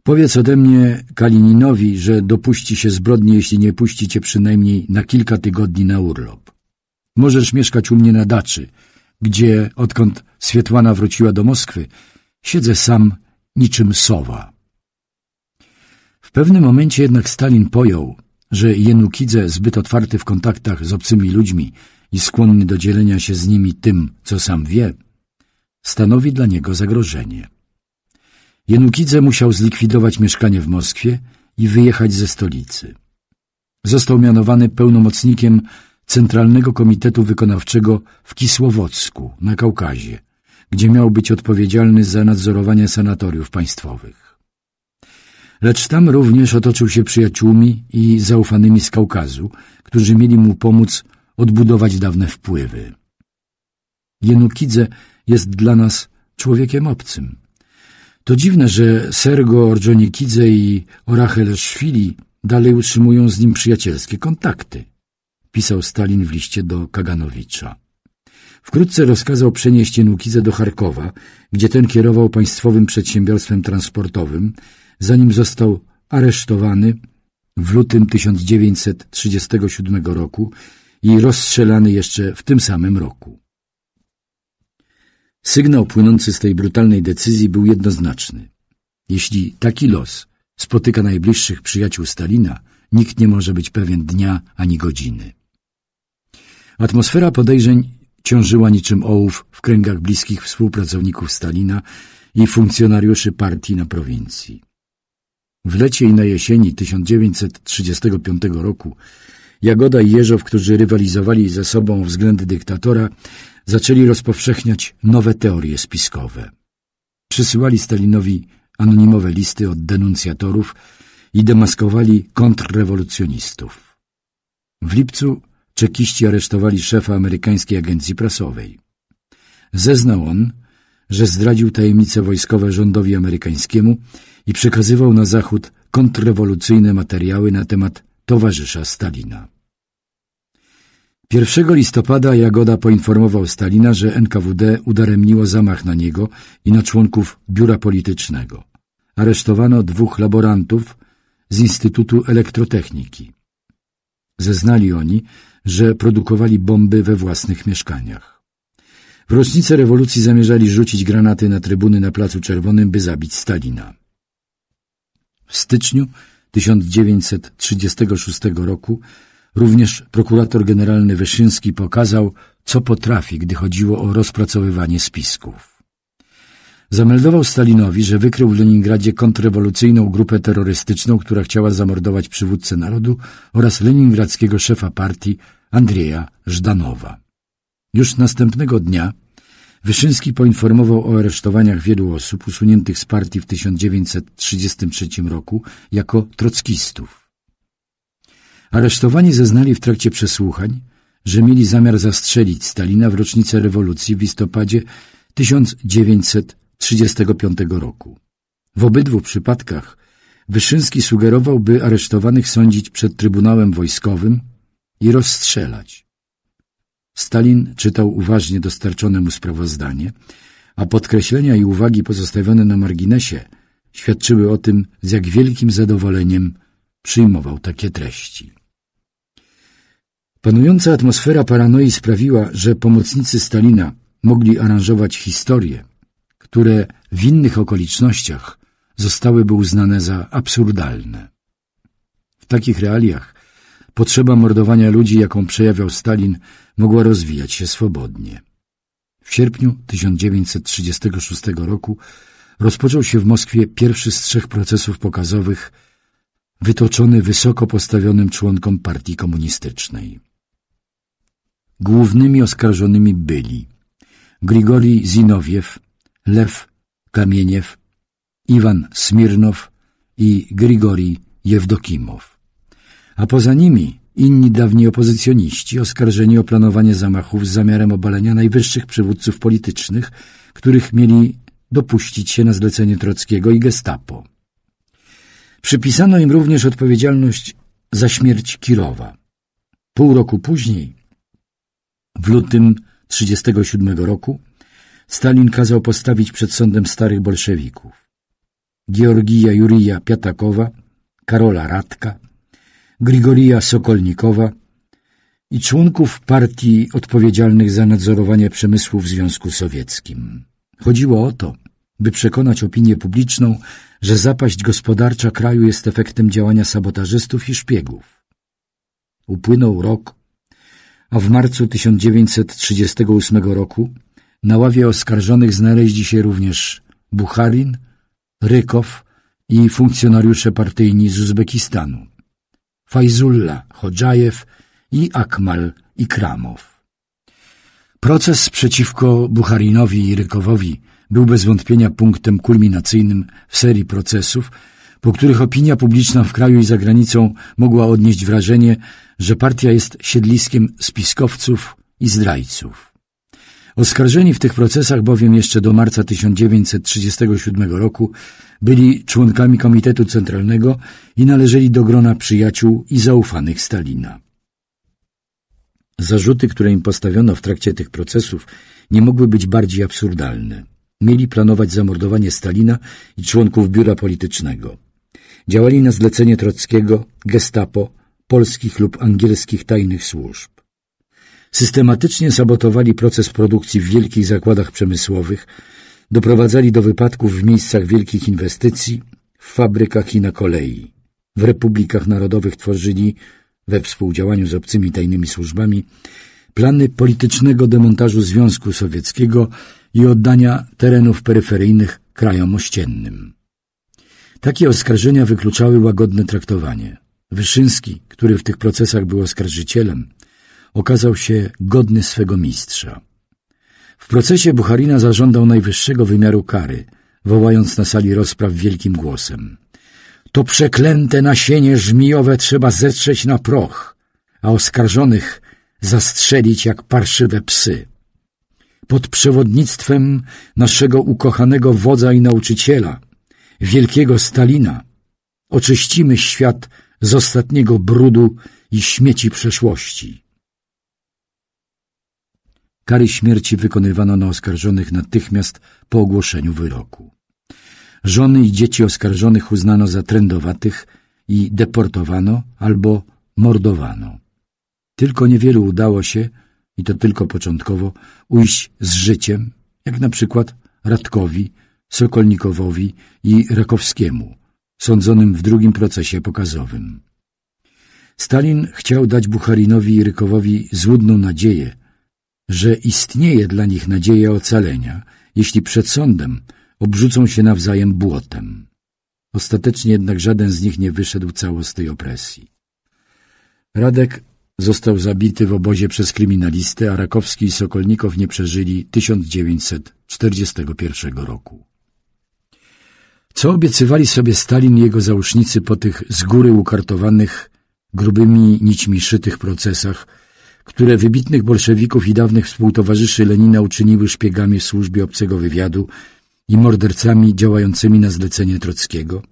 Powiedz ode mnie Kalininowi, że dopuści się zbrodni, jeśli nie puści cię przynajmniej na kilka tygodni na urlop. Możesz mieszkać u mnie na daczy, gdzie, odkąd Swietłana wróciła do Moskwy, siedzę sam niczym sowa. W pewnym momencie jednak Stalin pojął, że Jenukidze zbyt otwarty w kontaktach z obcymi ludźmi i skłonny do dzielenia się z nimi tym, co sam wie, stanowi dla niego zagrożenie. Jenukidze musiał zlikwidować mieszkanie w Moskwie i wyjechać ze stolicy. Został mianowany pełnomocnikiem Centralnego Komitetu Wykonawczego w Kisłowocku na Kaukazie, gdzie miał być odpowiedzialny za nadzorowanie sanatoriów państwowych. Lecz tam również otoczył się przyjaciółmi i zaufanymi z Kaukazu, którzy mieli mu pomóc odbudować dawne wpływy. Jenukidze jest dla nas człowiekiem obcym – to dziwne, że Sergo Orjonikidze i Orachel Szwili dalej utrzymują z nim przyjacielskie kontakty, pisał Stalin w liście do Kaganowicza. Wkrótce rozkazał przenieść Jenukidze do Charkowa, gdzie ten kierował państwowym przedsiębiorstwem transportowym, zanim został aresztowany w lutym 1937 roku i rozstrzelany jeszcze w tym samym roku. Sygnał płynący z tej brutalnej decyzji był jednoznaczny. Jeśli taki los spotyka najbliższych przyjaciół Stalina, nikt nie może być pewien dnia ani godziny. Atmosfera podejrzeń ciążyła niczym ołów w kręgach bliskich współpracowników Stalina i funkcjonariuszy partii na prowincji. W lecie i na jesieni 1935 roku Jagoda i Jeżow, którzy rywalizowali ze sobą względy dyktatora, zaczęli rozpowszechniać nowe teorie spiskowe. Przysyłali Stalinowi anonimowe listy od denuncjatorów i demaskowali kontrrewolucjonistów. W lipcu czekiści aresztowali szefa amerykańskiej agencji prasowej. Zeznał on, że zdradził tajemnice wojskowe rządowi amerykańskiemu i przekazywał na zachód kontrrewolucyjne materiały na temat towarzysza Stalina. 1 listopada Jagoda poinformował Stalina, że NKWD udaremniło zamach na niego i na członków biura politycznego. Aresztowano dwóch laborantów z Instytutu Elektrotechniki. Zeznali oni, że produkowali bomby we własnych mieszkaniach. W rocznicę rewolucji zamierzali rzucić granaty na trybuny na Placu Czerwonym, by zabić Stalina. W styczniu 1936 roku Również prokurator generalny Wyszyński pokazał, co potrafi, gdy chodziło o rozpracowywanie spisków. Zameldował Stalinowi, że wykrył w Leningradzie kontrrewolucyjną grupę terrorystyczną, która chciała zamordować przywódcę narodu oraz leningradzkiego szefa partii Andrieja Żdanowa. Już następnego dnia Wyszyński poinformował o aresztowaniach wielu osób usuniętych z partii w 1933 roku jako trockistów. Aresztowani zeznali w trakcie przesłuchań, że mieli zamiar zastrzelić Stalina w rocznicę rewolucji w listopadzie 1935 roku. W obydwu przypadkach Wyszyński sugerował, by aresztowanych sądzić przed Trybunałem Wojskowym i rozstrzelać. Stalin czytał uważnie dostarczone mu sprawozdanie, a podkreślenia i uwagi pozostawione na marginesie świadczyły o tym, z jak wielkim zadowoleniem przyjmował takie treści. Panująca atmosfera paranoi sprawiła, że pomocnicy Stalina mogli aranżować historie, które w innych okolicznościach zostałyby uznane za absurdalne. W takich realiach potrzeba mordowania ludzi, jaką przejawiał Stalin, mogła rozwijać się swobodnie. W sierpniu 1936 roku rozpoczął się w Moskwie pierwszy z trzech procesów pokazowych wytoczony wysoko postawionym członkom partii komunistycznej. Głównymi oskarżonymi byli Grigori Zinowiew, Lew Kamieniew, Iwan Smirnow i Grigori Jewdokimow. A poza nimi inni dawni opozycjoniści oskarżeni o planowanie zamachów z zamiarem obalenia najwyższych przywódców politycznych, których mieli dopuścić się na zlecenie Trockiego i gestapo. Przypisano im również odpowiedzialność za śmierć Kirowa. Pół roku później, w lutym 1937 roku, Stalin kazał postawić przed sądem starych bolszewików. Georgija Jurija Piatakowa, Karola Radka, Grigoria Sokolnikowa i członków partii odpowiedzialnych za nadzorowanie przemysłu w Związku Sowieckim. Chodziło o to, by przekonać opinię publiczną, że zapaść gospodarcza kraju jest efektem działania sabotażystów i szpiegów. Upłynął rok, a w marcu 1938 roku na ławie oskarżonych znaleźli się również Bucharin, Rykow i funkcjonariusze partyjni z Uzbekistanu, Fajzullah Chodżajew i Akmal Ikramow. Proces przeciwko Bucharinowi i Rykowowi był bez wątpienia punktem kulminacyjnym w serii procesów, po których opinia publiczna w kraju i za granicą mogła odnieść wrażenie, że partia jest siedliskiem spiskowców i zdrajców. Oskarżeni w tych procesach bowiem jeszcze do marca 1937 roku byli członkami Komitetu Centralnego i należeli do grona przyjaciół i zaufanych Stalina. Zarzuty, które im postawiono w trakcie tych procesów, nie mogły być bardziej absurdalne mieli planować zamordowanie Stalina i członków biura politycznego. Działali na zlecenie Trockiego, gestapo, polskich lub angielskich tajnych służb. Systematycznie sabotowali proces produkcji w wielkich zakładach przemysłowych, doprowadzali do wypadków w miejscach wielkich inwestycji, w fabrykach i na kolei. W republikach narodowych tworzyli, we współdziałaniu z obcymi tajnymi służbami, plany politycznego demontażu Związku Sowieckiego i oddania terenów peryferyjnych krajom ościennym. Takie oskarżenia wykluczały łagodne traktowanie. Wyszyński, który w tych procesach był oskarżycielem, okazał się godny swego mistrza. W procesie Bucharina zażądał najwyższego wymiaru kary, wołając na sali rozpraw wielkim głosem. To przeklęte nasienie żmijowe trzeba zetrzeć na proch, a oskarżonych zastrzelić jak parszywe psy pod przewodnictwem naszego ukochanego wodza i nauczyciela, wielkiego Stalina, oczyścimy świat z ostatniego brudu i śmieci przeszłości. Kary śmierci wykonywano na oskarżonych natychmiast po ogłoszeniu wyroku. Żony i dzieci oskarżonych uznano za trędowatych i deportowano albo mordowano. Tylko niewielu udało się i to tylko początkowo, ujść z życiem, jak na przykład Radkowi, Sokolnikowowi i Rakowskiemu, sądzonym w drugim procesie pokazowym. Stalin chciał dać Bucharinowi i Rykowowi złudną nadzieję, że istnieje dla nich nadzieja ocalenia, jeśli przed sądem obrzucą się nawzajem błotem. Ostatecznie jednak żaden z nich nie wyszedł cało z tej opresji. Radek Został zabity w obozie przez kryminalistę, a Rakowski i Sokolnikow nie przeżyli 1941 roku. Co obiecywali sobie Stalin i jego załóżnicy po tych z góry ukartowanych, grubymi nićmi szytych procesach, które wybitnych bolszewików i dawnych współtowarzyszy Lenina uczyniły szpiegami w służbie obcego wywiadu i mordercami działającymi na zlecenie Trockiego?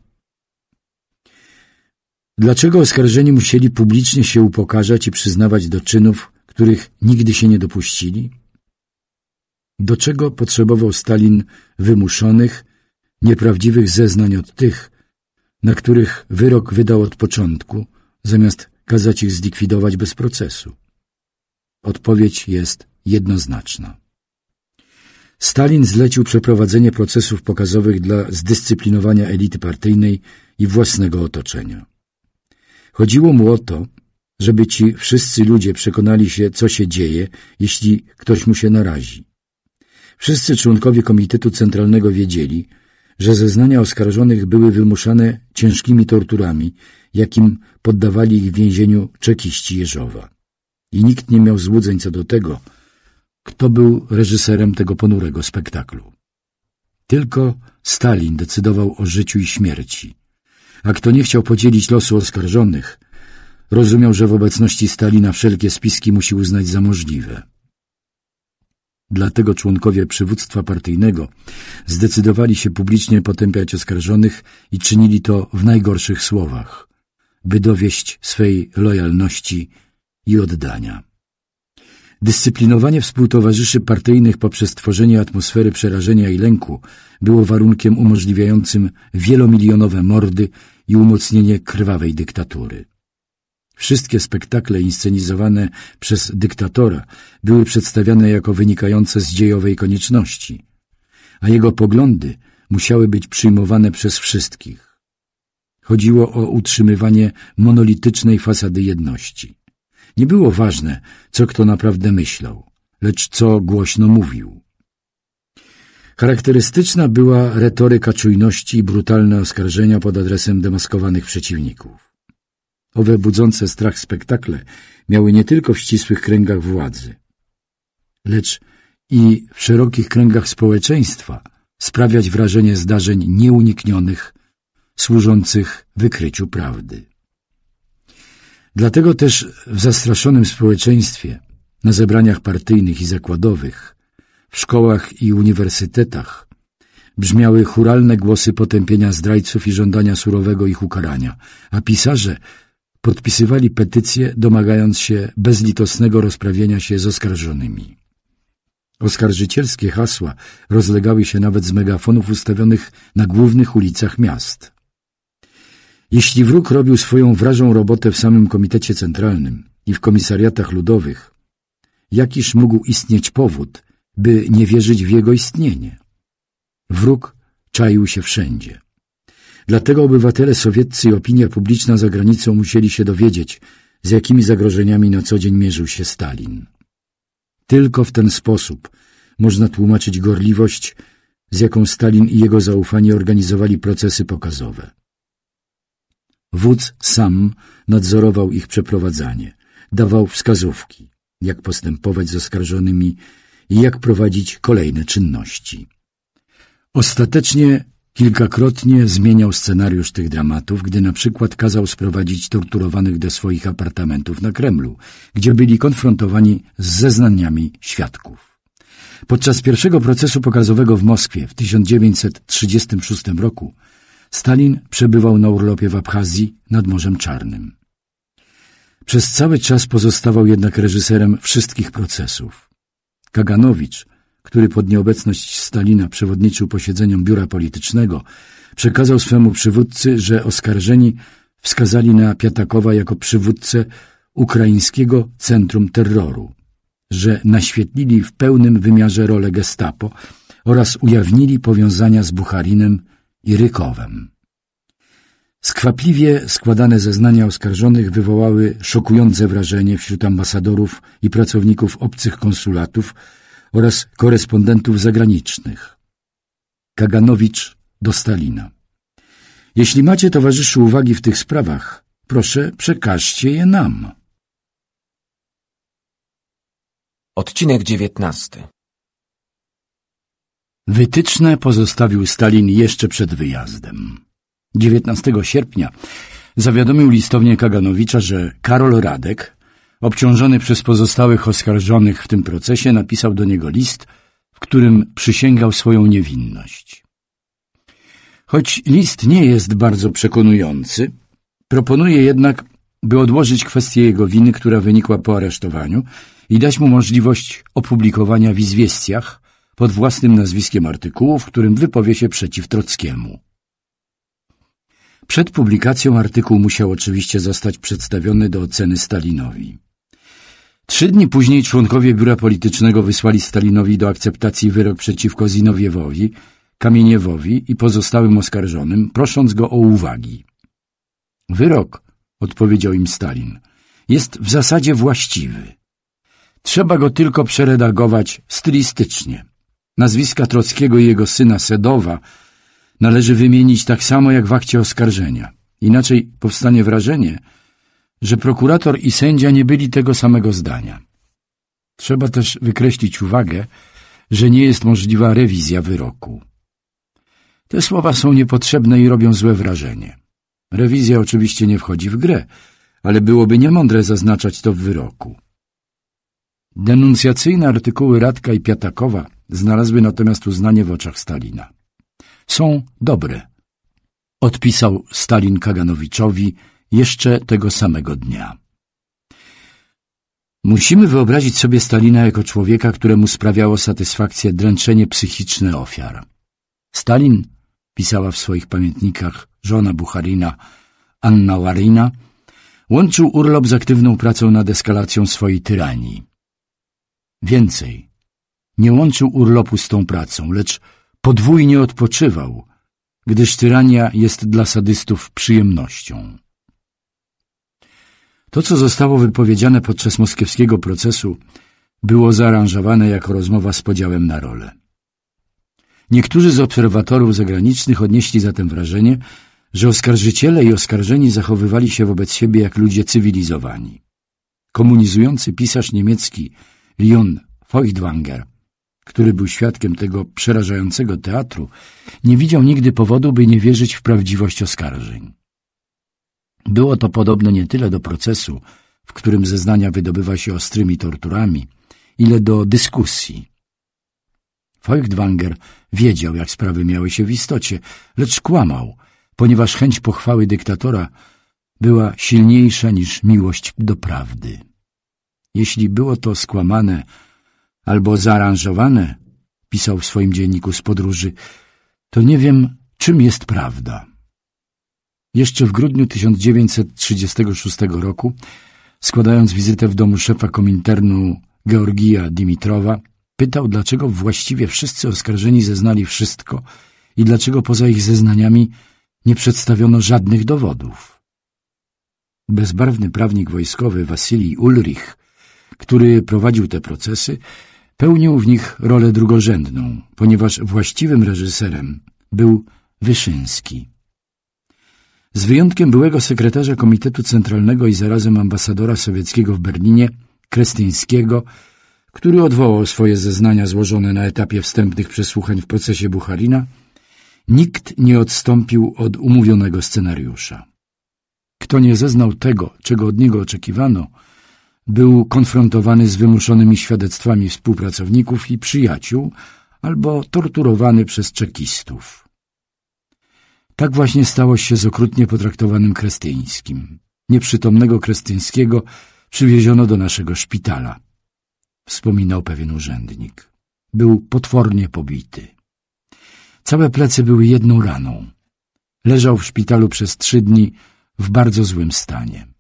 Dlaczego oskarżeni musieli publicznie się upokarzać i przyznawać do czynów, których nigdy się nie dopuścili? Do czego potrzebował Stalin wymuszonych, nieprawdziwych zeznań od tych, na których wyrok wydał od początku, zamiast kazać ich zlikwidować bez procesu? Odpowiedź jest jednoznaczna. Stalin zlecił przeprowadzenie procesów pokazowych dla zdyscyplinowania elity partyjnej i własnego otoczenia. Chodziło mu o to, żeby ci wszyscy ludzie przekonali się, co się dzieje, jeśli ktoś mu się narazi. Wszyscy członkowie Komitetu Centralnego wiedzieli, że zeznania oskarżonych były wymuszane ciężkimi torturami, jakim poddawali ich w więzieniu czekiści Jeżowa. I nikt nie miał złudzeń co do tego, kto był reżyserem tego ponurego spektaklu. Tylko Stalin decydował o życiu i śmierci, a kto nie chciał podzielić losu oskarżonych, rozumiał, że w obecności Stalina wszelkie spiski musi uznać za możliwe. Dlatego członkowie przywództwa partyjnego zdecydowali się publicznie potępiać oskarżonych i czynili to w najgorszych słowach, by dowieść swej lojalności i oddania. Dyscyplinowanie współtowarzyszy partyjnych poprzez tworzenie atmosfery przerażenia i lęku było warunkiem umożliwiającym wielomilionowe mordy i umocnienie krwawej dyktatury. Wszystkie spektakle inscenizowane przez dyktatora były przedstawiane jako wynikające z dziejowej konieczności, a jego poglądy musiały być przyjmowane przez wszystkich. Chodziło o utrzymywanie monolitycznej fasady jedności. Nie było ważne, co kto naprawdę myślał, lecz co głośno mówił. Charakterystyczna była retoryka czujności i brutalne oskarżenia pod adresem demaskowanych przeciwników. Owe budzące strach spektakle miały nie tylko w ścisłych kręgach władzy, lecz i w szerokich kręgach społeczeństwa sprawiać wrażenie zdarzeń nieuniknionych, służących wykryciu prawdy. Dlatego też w zastraszonym społeczeństwie, na zebraniach partyjnych i zakładowych, w szkołach i uniwersytetach brzmiały churalne głosy potępienia zdrajców i żądania surowego ich ukarania, a pisarze podpisywali petycje domagając się bezlitosnego rozprawienia się z oskarżonymi. Oskarżycielskie hasła rozlegały się nawet z megafonów ustawionych na głównych ulicach miast. Jeśli wróg robił swoją wrażą robotę w samym Komitecie Centralnym i w komisariatach ludowych, jakiż mógł istnieć powód, by nie wierzyć w jego istnienie. Wróg czaił się wszędzie. Dlatego obywatele sowieccy i opinia publiczna za granicą musieli się dowiedzieć, z jakimi zagrożeniami na co dzień mierzył się Stalin. Tylko w ten sposób można tłumaczyć gorliwość, z jaką Stalin i jego zaufanie organizowali procesy pokazowe. Wódz sam nadzorował ich przeprowadzanie, dawał wskazówki, jak postępować z oskarżonymi i jak prowadzić kolejne czynności. Ostatecznie kilkakrotnie zmieniał scenariusz tych dramatów, gdy na przykład kazał sprowadzić torturowanych do swoich apartamentów na Kremlu, gdzie byli konfrontowani z zeznaniami świadków. Podczas pierwszego procesu pokazowego w Moskwie w 1936 roku Stalin przebywał na urlopie w Abchazji nad Morzem Czarnym. Przez cały czas pozostawał jednak reżyserem wszystkich procesów. Kaganowicz, który pod nieobecność Stalina przewodniczył posiedzeniom biura politycznego, przekazał swemu przywódcy, że oskarżeni wskazali na Piatakowa jako przywódcę ukraińskiego centrum terroru, że naświetlili w pełnym wymiarze rolę gestapo oraz ujawnili powiązania z Bucharinem i Rykowem. Skwapliwie składane zeznania oskarżonych wywołały szokujące wrażenie wśród ambasadorów i pracowników obcych konsulatów oraz korespondentów zagranicznych. Kaganowicz do Stalina Jeśli macie, towarzyszy, uwagi w tych sprawach, proszę przekażcie je nam. Odcinek dziewiętnasty Wytyczne pozostawił Stalin jeszcze przed wyjazdem. 19 sierpnia zawiadomił listownie Kaganowicza, że Karol Radek, obciążony przez pozostałych oskarżonych w tym procesie, napisał do niego list, w którym przysięgał swoją niewinność. Choć list nie jest bardzo przekonujący, proponuje jednak, by odłożyć kwestię jego winy, która wynikła po aresztowaniu i dać mu możliwość opublikowania w Izwiestiach pod własnym nazwiskiem artykułu, w którym wypowie się przeciw Trockiemu. Przed publikacją artykuł musiał oczywiście zostać przedstawiony do oceny Stalinowi. Trzy dni później członkowie biura politycznego wysłali Stalinowi do akceptacji wyrok przeciwko Zinowiewowi, Kamieniewowi i pozostałym oskarżonym, prosząc go o uwagi. Wyrok, odpowiedział im Stalin, jest w zasadzie właściwy. Trzeba go tylko przeredagować stylistycznie. Nazwiska Trockiego i jego syna Sedowa – należy wymienić tak samo jak w akcie oskarżenia. Inaczej powstanie wrażenie, że prokurator i sędzia nie byli tego samego zdania. Trzeba też wykreślić uwagę, że nie jest możliwa rewizja wyroku. Te słowa są niepotrzebne i robią złe wrażenie. Rewizja oczywiście nie wchodzi w grę, ale byłoby niemądre zaznaczać to w wyroku. Denuncjacyjne artykuły Radka i Piatakowa znalazły natomiast uznanie w oczach Stalina są dobre. Odpisał Stalin Kaganowiczowi jeszcze tego samego dnia. Musimy wyobrazić sobie Stalina jako człowieka, któremu sprawiało satysfakcję dręczenie psychiczne ofiar. Stalin, pisała w swoich pamiętnikach żona Bucharina Anna Warina, łączył urlop z aktywną pracą nad eskalacją swojej tyranii. Więcej, nie łączył urlopu z tą pracą, lecz Podwójnie odpoczywał, gdyż tyrania jest dla sadystów przyjemnością. To, co zostało wypowiedziane podczas moskiewskiego procesu, było zaaranżowane jako rozmowa z podziałem na role. Niektórzy z obserwatorów zagranicznych odnieśli zatem wrażenie, że oskarżyciele i oskarżeni zachowywali się wobec siebie jak ludzie cywilizowani. Komunizujący pisarz niemiecki Leon Feuchtwanger który był świadkiem tego przerażającego teatru, nie widział nigdy powodu, by nie wierzyć w prawdziwość oskarżeń. Było to podobne nie tyle do procesu, w którym zeznania wydobywa się ostrymi torturami, ile do dyskusji. Feuchtwanger wiedział, jak sprawy miały się w istocie, lecz kłamał, ponieważ chęć pochwały dyktatora była silniejsza niż miłość do prawdy. Jeśli było to skłamane, albo zaaranżowane, pisał w swoim dzienniku z podróży, to nie wiem, czym jest prawda. Jeszcze w grudniu 1936 roku, składając wizytę w domu szefa kominternu Georgija Dimitrowa, pytał, dlaczego właściwie wszyscy oskarżeni zeznali wszystko i dlaczego poza ich zeznaniami nie przedstawiono żadnych dowodów. Bezbarwny prawnik wojskowy Wasilij Ulrich, który prowadził te procesy, Pełnił w nich rolę drugorzędną, ponieważ właściwym reżyserem był Wyszyński. Z wyjątkiem byłego sekretarza Komitetu Centralnego i zarazem ambasadora sowieckiego w Berlinie, Krestyńskiego, który odwołał swoje zeznania złożone na etapie wstępnych przesłuchań w procesie Bucharina, nikt nie odstąpił od umówionego scenariusza. Kto nie zeznał tego, czego od niego oczekiwano, był konfrontowany z wymuszonymi świadectwami współpracowników i przyjaciół albo torturowany przez czekistów. Tak właśnie stało się z okrutnie potraktowanym Krestyńskim. Nieprzytomnego Krestyńskiego przywieziono do naszego szpitala, wspominał pewien urzędnik. Był potwornie pobity. Całe plecy były jedną raną. Leżał w szpitalu przez trzy dni w bardzo złym stanie.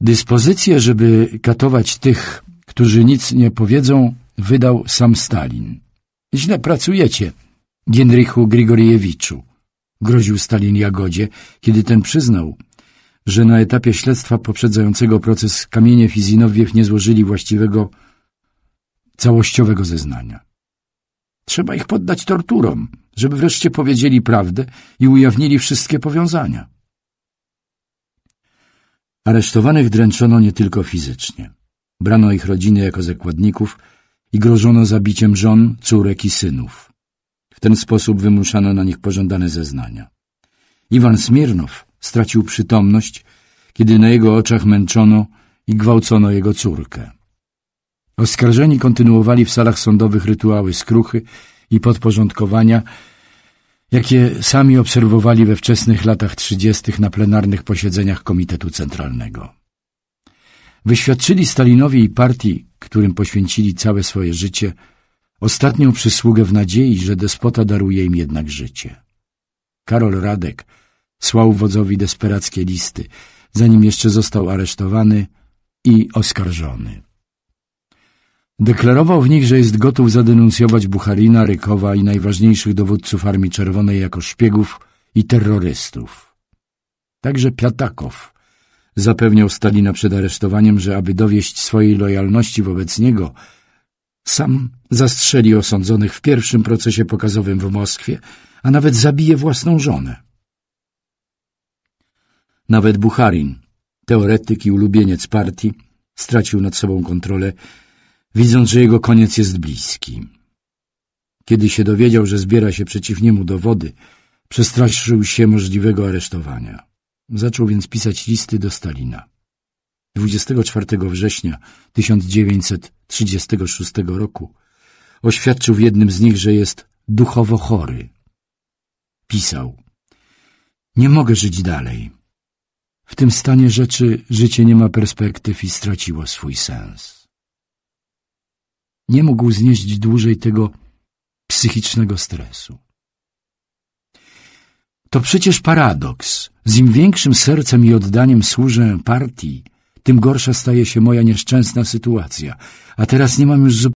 Dyspozycję, żeby katować tych, którzy nic nie powiedzą, wydał sam Stalin. Źle pracujecie, Gienrichu Grigoriewiczu, groził Stalin Jagodzie, kiedy ten przyznał, że na etapie śledztwa poprzedzającego proces kamienie Fizinowiew nie złożyli właściwego, całościowego zeznania. Trzeba ich poddać torturom, żeby wreszcie powiedzieli prawdę i ujawnili wszystkie powiązania. Aresztowanych dręczono nie tylko fizycznie. Brano ich rodziny jako zakładników i grożono zabiciem żon, córek i synów. W ten sposób wymuszano na nich pożądane zeznania. Iwan Smirnow stracił przytomność, kiedy na jego oczach męczono i gwałcono jego córkę. Oskarżeni kontynuowali w salach sądowych rytuały skruchy i podporządkowania, jakie sami obserwowali we wczesnych latach 30. na plenarnych posiedzeniach Komitetu Centralnego. Wyświadczyli Stalinowi i partii, którym poświęcili całe swoje życie, ostatnią przysługę w nadziei, że despota daruje im jednak życie. Karol Radek słał wodzowi desperackie listy, zanim jeszcze został aresztowany i oskarżony. Deklarował w nich, że jest gotów zadenuncjować Bucharina, Rykowa i najważniejszych dowódców Armii Czerwonej jako szpiegów i terrorystów. Także Piatakow zapewniał Stalina przed aresztowaniem, że aby dowieść swojej lojalności wobec niego, sam zastrzeli osądzonych w pierwszym procesie pokazowym w Moskwie, a nawet zabije własną żonę. Nawet Bucharin, teoretyk i ulubieniec partii, stracił nad sobą kontrolę widząc, że jego koniec jest bliski. Kiedy się dowiedział, że zbiera się przeciw niemu dowody, przestraszył się możliwego aresztowania. Zaczął więc pisać listy do Stalina. 24 września 1936 roku oświadczył w jednym z nich, że jest duchowo chory. Pisał Nie mogę żyć dalej. W tym stanie rzeczy życie nie ma perspektyw i straciło swój sens. Nie mógł znieść dłużej tego psychicznego stresu. To przecież paradoks. Z im większym sercem i oddaniem służę partii, tym gorsza staje się moja nieszczęsna sytuacja, a teraz nie mam już zupełnie